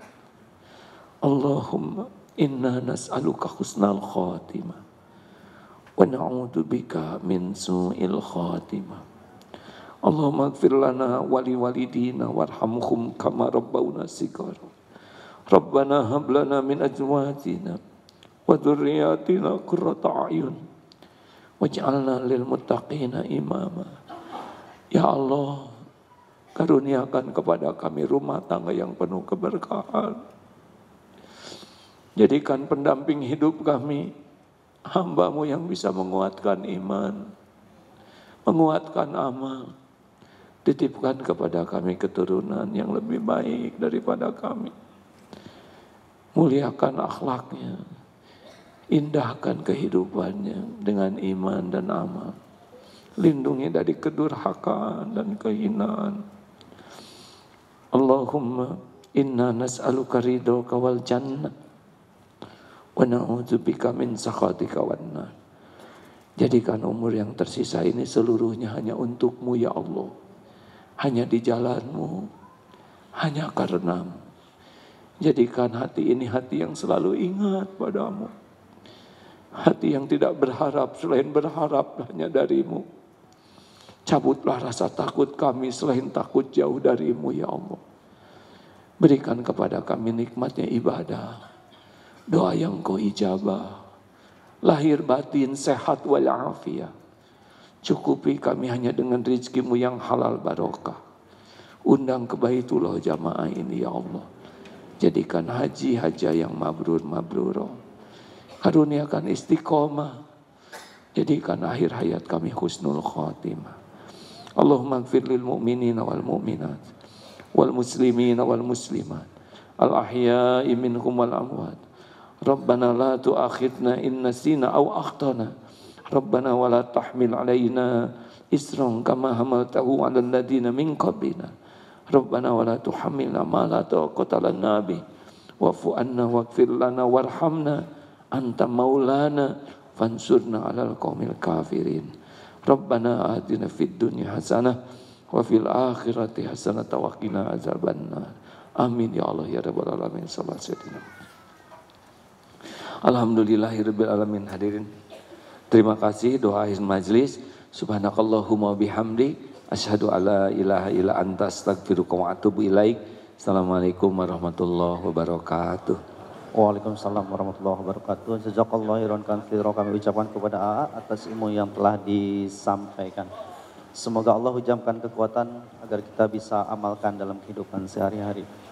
Allahumma Inna nas'aluka husnal khatimah wa na'udzu bika min su'il khatimah. Allahumma ighfir lana wa li walidina warhamhum kama rabbawna sigar. Rabbana hab lana min ajwatina wa dhurriyyatina qurrata a'yun waj'alna lil muttaqina imama. Ya Allah, karuniakan kepada kami rumah tangga yang penuh keberkahan Jadikan pendamping hidup kami, hambamu yang bisa menguatkan iman, menguatkan amal. Titipkan kepada kami keturunan yang lebih baik daripada kami. Muliakan akhlaknya, indahkan kehidupannya dengan iman dan amal. Lindungi dari kedurhakaan dan kehinaan. Allahumma inna nas'aluka ridho kawal jannah Wa na'udzubika min sakhatika wan Jadikan umur yang tersisa ini seluruhnya hanya untukmu ya Allah. Hanya di jalanmu. Hanya karena, Jadikan hati ini hati yang selalu ingat padamu. Hati yang tidak berharap selain berharap hanya darimu. Cabutlah rasa takut kami selain takut jauh darimu ya Allah. Berikan kepada kami nikmatnya ibadah Doa yang kau ijabah. Lahir batin sehat walafiat. Cukupi kami hanya dengan rizkimu yang halal barokah. Undang ke Baitullah jamaah ini ya Allah. Jadikan haji haja yang mabrur mabrur. Karuniakan istiqomah. Jadikan akhir hayat kami husnul khotimah. Allahumma gfir lil mu'minin wal mu'minat. Wal muslimin wal muslimat. Al ahya'i minhum wal amwat. Rabbana la tu'akhidna in nasina au akhtana. Rabbana wala tahmil alaina isran kama hamaltahu 'alal ladina min qablina. Rabbana wa la tuhammilna ma nabi Wa'fu anna lana warhamna anta maulana fansurna 'alal qaumil kafirin. Rabbana adina fid dunya hasanah wa fil akhirati hasanah tawakina qina Amin ya Allah ya rabbal alamin. Sallallahu alaihi Alhamdulillahirrabbilalamin hadirin. Terima kasih doa akhir majlis. Subhanakallahumma bihamdi. Asyhadu alla ilaha illa anta astaghfiruka wa atubu ilaik. Assalamualaikum warahmatullahi wabarakatuh. Waalaikumsalam warahmatullahi wabarakatuh. Jazakallahu khairan katsira kami ucapkan kepada AA atas ilmu yang telah disampaikan. Semoga Allah hujamkan kekuatan agar kita bisa amalkan dalam kehidupan sehari-hari.